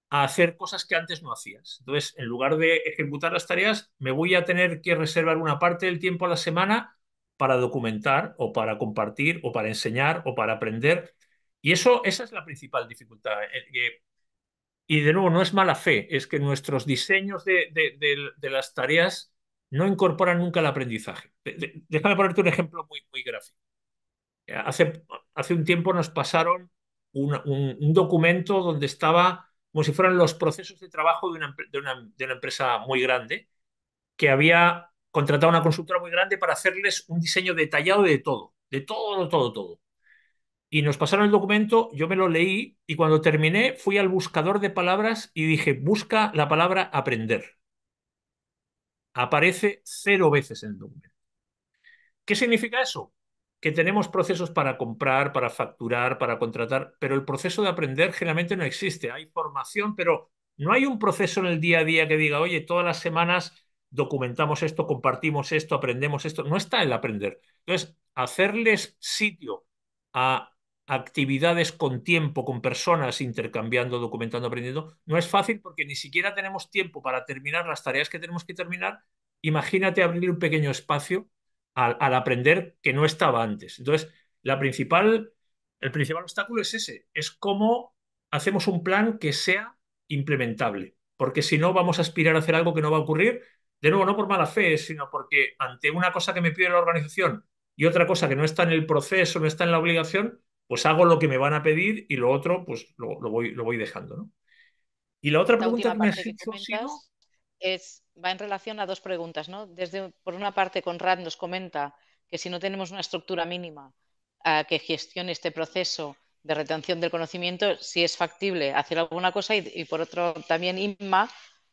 a hacer cosas que antes no hacías. Entonces, en lugar de ejecutar las tareas, me voy a tener que reservar una parte del tiempo a la semana para documentar o para compartir o para enseñar o para aprender. Y eso, esa es la principal dificultad. Eh, y de nuevo, no es mala fe, es que nuestros diseños de, las tareas no incorporan nunca el aprendizaje. déjame ponerte un ejemplo muy, muy gráfico. Hace, hace un tiempo nos pasaron un, documento donde estaba como si fueran los procesos de trabajo de una, de una, empresa muy grande que había contratado una consultora muy grande para hacerles un diseño detallado de todo, de todo, todo, todo y nos pasaron el documento, yo me lo leí y cuando terminé fui al buscador de palabras y dije, busca la palabra aprender. Aparece cero veces en el documento. ¿Qué significa eso? Que tenemos procesos para comprar, para facturar, para contratar, pero el proceso de aprender generalmente no existe. Hay formación, pero no hay un proceso en el día a día que diga, oye, todas las semanas documentamos esto, compartimos esto, aprendemos esto. No está el aprender. Entonces, hacerles sitio a actividades con tiempo, con personas intercambiando, documentando, aprendiendo, no es fácil porque ni siquiera tenemos tiempo para terminar las tareas que tenemos que terminar. Imagínate abrir un pequeño espacio al, aprender que no estaba antes. Entonces, la principal, el principal obstáculo es ese, es cómo hacemos un plan que sea implementable, porque si no vamos a aspirar a hacer algo que no va a ocurrir, de nuevo, no por mala fe, sino porque ante una cosa que me pide la organización y otra cosa que no está en el proceso, no está en la obligación, pues hago lo que me van a pedir y lo otro, pues lo, voy, dejando, ¿no? Y la otra pregunta que me es, va en relación a dos preguntas, ¿no? Desde, por una parte, Conrad nos comenta que si no tenemos una estructura mínima ah, que gestione este proceso de retención del conocimiento, si es factible hacer alguna cosa, y, por otro también Inma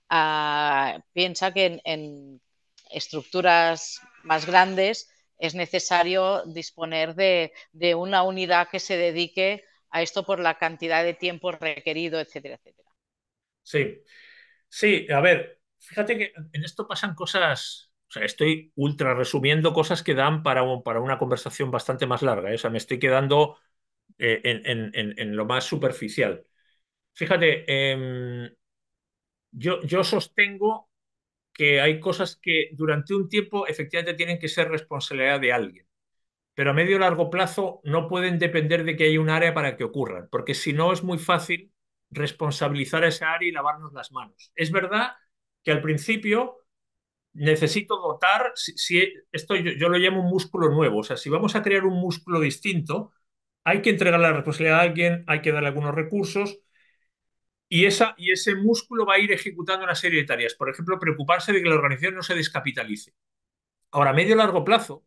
ah, piensa que en, estructuras más grandes es necesario disponer de, una unidad que se dedique a esto por la cantidad de tiempo requerido, etcétera, etcétera. Sí, sí, a ver, fíjate que en esto pasan cosas, o sea, estoy ultra resumiendo cosas que dan para, para una conversación bastante más larga, ¿eh? o sea, me estoy quedando eh, en, lo más superficial. Fíjate, em, yo, yo sostengo que hay cosas que durante un tiempo efectivamente tienen que ser responsabilidad de alguien, pero a medio o largo plazo no pueden depender de que haya un área para que ocurran, porque si no es muy fácil responsabilizar a esa área y lavarnos las manos. Es verdad que al principio necesito dotar, si, e, esto yo, yo, lo llamo un músculo nuevo, o sea, si vamos a crear un músculo distinto, hay que entregar la responsabilidad a alguien, hay que darle algunos recursos, y, esa, y ese músculo va a ir ejecutando una serie de tareas. Por ejemplo, preocuparse de que la organización no se descapitalice. Ahora, a medio y largo plazo,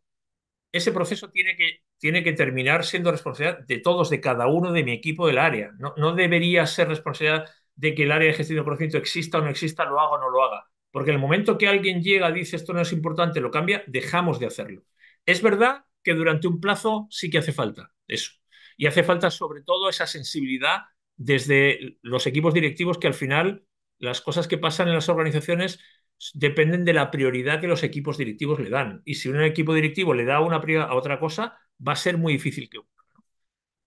ese proceso tiene que, tiene que terminar siendo responsabilidad de todos, de cada uno de mi equipo del área. No, debería ser responsabilidad de que el área de gestión de conocimiento exista o no exista, lo haga o no lo haga. Porque el momento que alguien llega, dice esto no es importante, lo cambia, dejamos de hacerlo. Es verdad que durante un plazo sí que hace falta eso. Y hace falta sobre todo esa sensibilidad desde los equipos directivos que al final las cosas que pasan en las organizaciones dependen de la prioridad que los equipos directivos le dan. Y si un equipo directivo le da una prioridad a otra cosa, va a ser muy difícil que ocurra.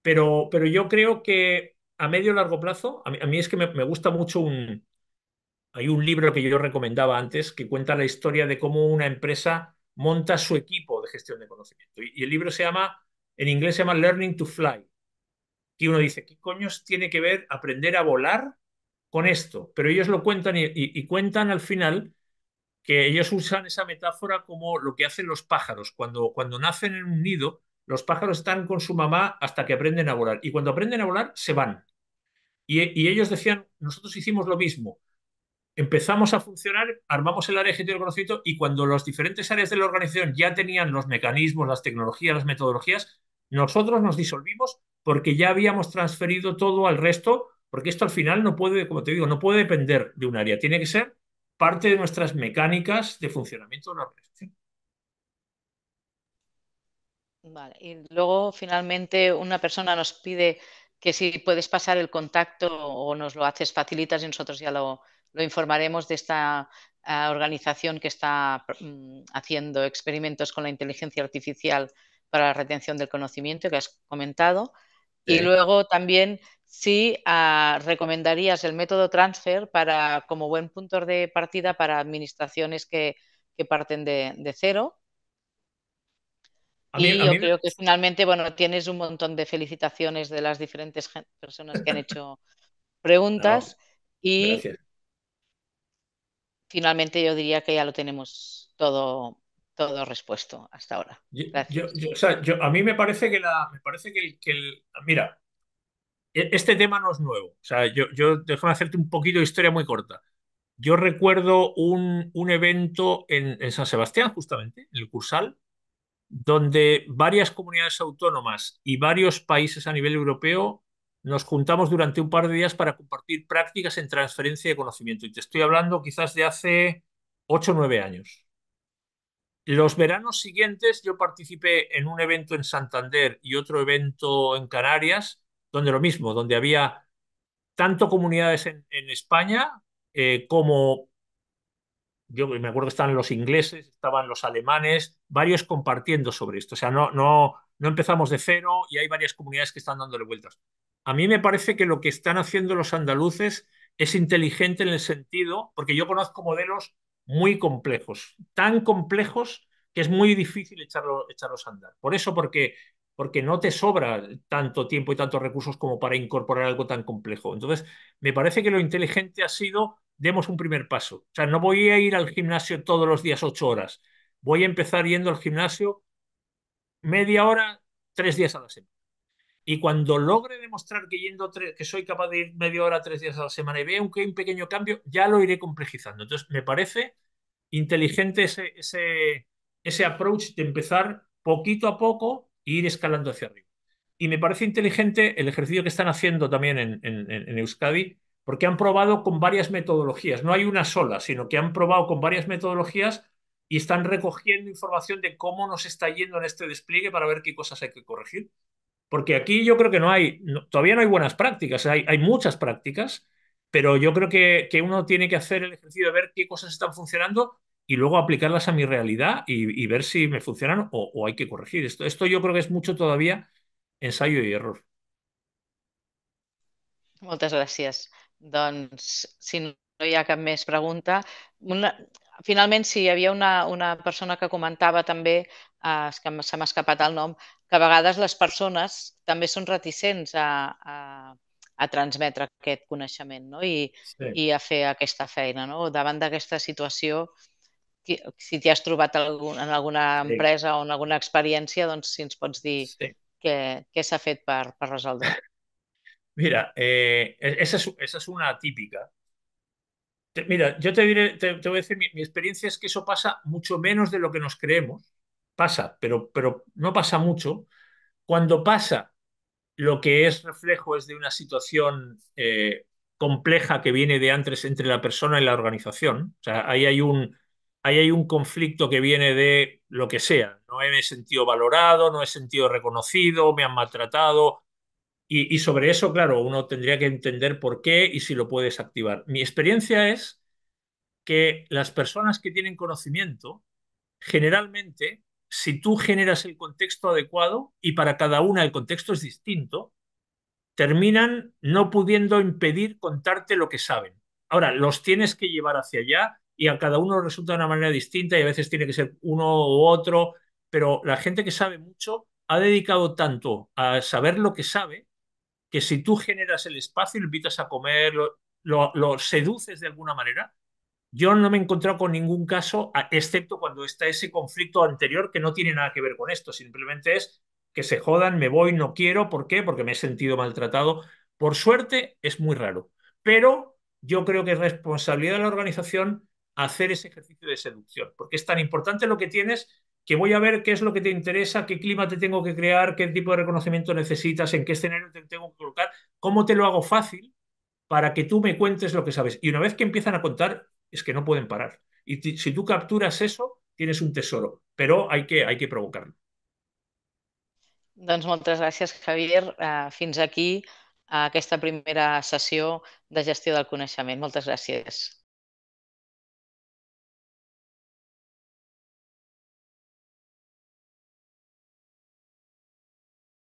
Pero, pero yo creo que a medio largo plazo, a mí, es que me, gusta mucho un... Hay un libro que yo recomendaba antes que cuenta la historia de cómo una empresa monta su equipo de gestión de conocimiento. y el libro se llama, en inglés se llama Learning to Fly que uno dice, ¿qué coños tiene que ver aprender a volar con esto? Pero ellos lo cuentan y, cuentan al final que ellos usan esa metáfora como lo que hacen los pájaros. Cuando, cuando nacen en un nido, los pájaros están con su mamá hasta que aprenden a volar. Y cuando aprenden a volar, se van. Y, ellos decían, nosotros hicimos lo mismo. Empezamos a funcionar, armamos el área de y cuando las diferentes áreas de la organización ya tenían los mecanismos, las tecnologías, las metodologías, nosotros nos disolvimos porque ya habíamos transferido todo al resto, porque esto al final no puede, como te digo, no puede depender de un área, tiene que ser parte de nuestras mecánicas de funcionamiento de la Vale, y luego finalmente una persona nos pide que si puedes pasar el contacto o nos lo haces, facilitas y nosotros ya lo, informaremos de esta eh, organización que está mm, haciendo experimentos con la inteligencia artificial para la retención del conocimiento que has comentado. Y luego también si ah, recomendarías el método transfer para, como buen punto de partida para administraciones que, parten de, cero. y yo creo que finalmente, bueno, tienes un montón de felicitaciones de las diferentes personas que han hecho preguntas y finalmente yo diría que ya lo tenemos todo todo respuesto hasta ahora. a mí me parece que la, me parece que el, mira, e, este tema no es nuevo. O sea, yo, déjame hacerte un poquito de historia muy corta. Yo recuerdo un, un evento en, en, San Sebastián, justamente, en el Cursal, donde varias comunidades autónomas y varios países a nivel europeo nos juntamos durante un par de días para compartir prácticas en transferencia de conocimiento. Y te estoy hablando quizás de hace 8 o 9 años. Los veranos siguientes yo participé en un evento en Santander y otro evento en Canarias, donde lo mismo, donde había tanto comunidades en, España eh, como, yo me acuerdo que estaban los ingleses, estaban los alemanes, varios compartiendo sobre esto. O sea, no, no, no empezamos de cero y hay varias comunidades que están dándole vueltas. A mí me parece que lo que están haciendo los andaluces es inteligente en el sentido, porque yo conozco modelos muy complejos, tan complejos que es muy difícil echarlos a andar. Por eso, porque, porque no te sobra tanto tiempo y tantos recursos como para incorporar algo tan complejo. Entonces, me parece que lo inteligente ha sido, demos un primer paso. O sea, no voy a ir al gimnasio todos los días ocho horas. Voy a empezar yendo al gimnasio media hora, tres días a la semana. Y cuando logre demostrar que, que soy capaz de ir media hora, tres días a la semana y vea un, un pequeño cambio, ya lo iré complejizando. Entonces, me parece inteligente ese, ese, approach de empezar poquito a poco e ir escalando hacia arriba. Y me parece inteligente el ejercicio que están haciendo también en, en Euskadi, porque han probado con varias metodologías. No hay una sola, sino que han probado con varias metodologías y están recogiendo información de cómo nos está yendo en este despliegue para ver qué cosas hay que corregir. Porque aquí yo creo que no hay, todavía no hay buenas prácticas, hay, muchas prácticas, pero yo creo que, uno tiene que hacer el ejercicio de ver qué cosas están funcionando y luego aplicarlas a mi realidad y, ver si me funcionan o, hay que corregir. Esto, esto yo creo que es mucho todavía ensayo y error. Muchas gracias. Entonces, si no hay pregunta, Finalmente, si había una, persona que comentaba también... Eh, que se ha escapado el nombre... que a vegades les persones també són reticents a, a, a transmetre aquest coneixement no? I, sí. i a fer aquesta feina. No? Davant d'aquesta situació, si t'hi has trobat algun, en alguna empresa sí. o en alguna experiència, doncs si ens pots dir sí. què, s'ha fet per, per resoldre. Mira, eh, e-, esa, és, es una típica. Mira, yo te, diré, te, te voy a decir, mi, mi experiencia es que eso pasa mucho menos de lo que nos creemos pasa, pero, pero no pasa mucho. Cuando pasa, lo que es reflejo es de una situación eh, compleja que viene de antes entre la persona y la organización. O sea, ahí hay un, ahí hay un conflicto que viene de lo que sea. No me he sentido valorado, no he sentido reconocido, me han maltratado. Y, y, sobre eso, claro, uno tendría que entender por qué y si lo puedes activar. Mi experiencia es que las personas que tienen conocimiento generalmente si tú generas el contexto adecuado y para cada una el contexto es distinto, terminan no pudiendo impedir contarte lo que saben. Ahora, los tienes que llevar hacia allá y a cada uno resulta de una manera distinta y a veces tiene que ser uno u otro, pero la gente que sabe mucho ha dedicado tanto a saber lo que sabe que si tú generas el espacio, y lo invitas a comer, lo seduces de alguna manera, yo no me he encontrado con ningún caso, excepto cuando está ese conflicto anterior que no tiene nada que ver con esto, simplemente es que se jodan, me voy, no quiero, ¿por qué? Porque me he sentido maltratado. Por suerte es muy raro, pero yo creo que es responsabilidad de la organización hacer ese ejercicio de seducción, porque es tan importante lo que tienes que voy a ver qué es lo que te interesa, qué clima te tengo que crear, qué tipo de reconocimiento necesitas, en qué escenario te tengo que colocar, cómo te lo hago fácil para que tú me cuentes lo que sabes. Y una vez que empiezan a contar, es que no pueden parar. Y si tú capturas eso, tienes un tesoro, pero hay que, hay que provocarlo. Doncs moltes gràcies, Javier. Eh, fins aquí eh, aquesta primera sessió de gestió del coneixement. Moltes gràcies.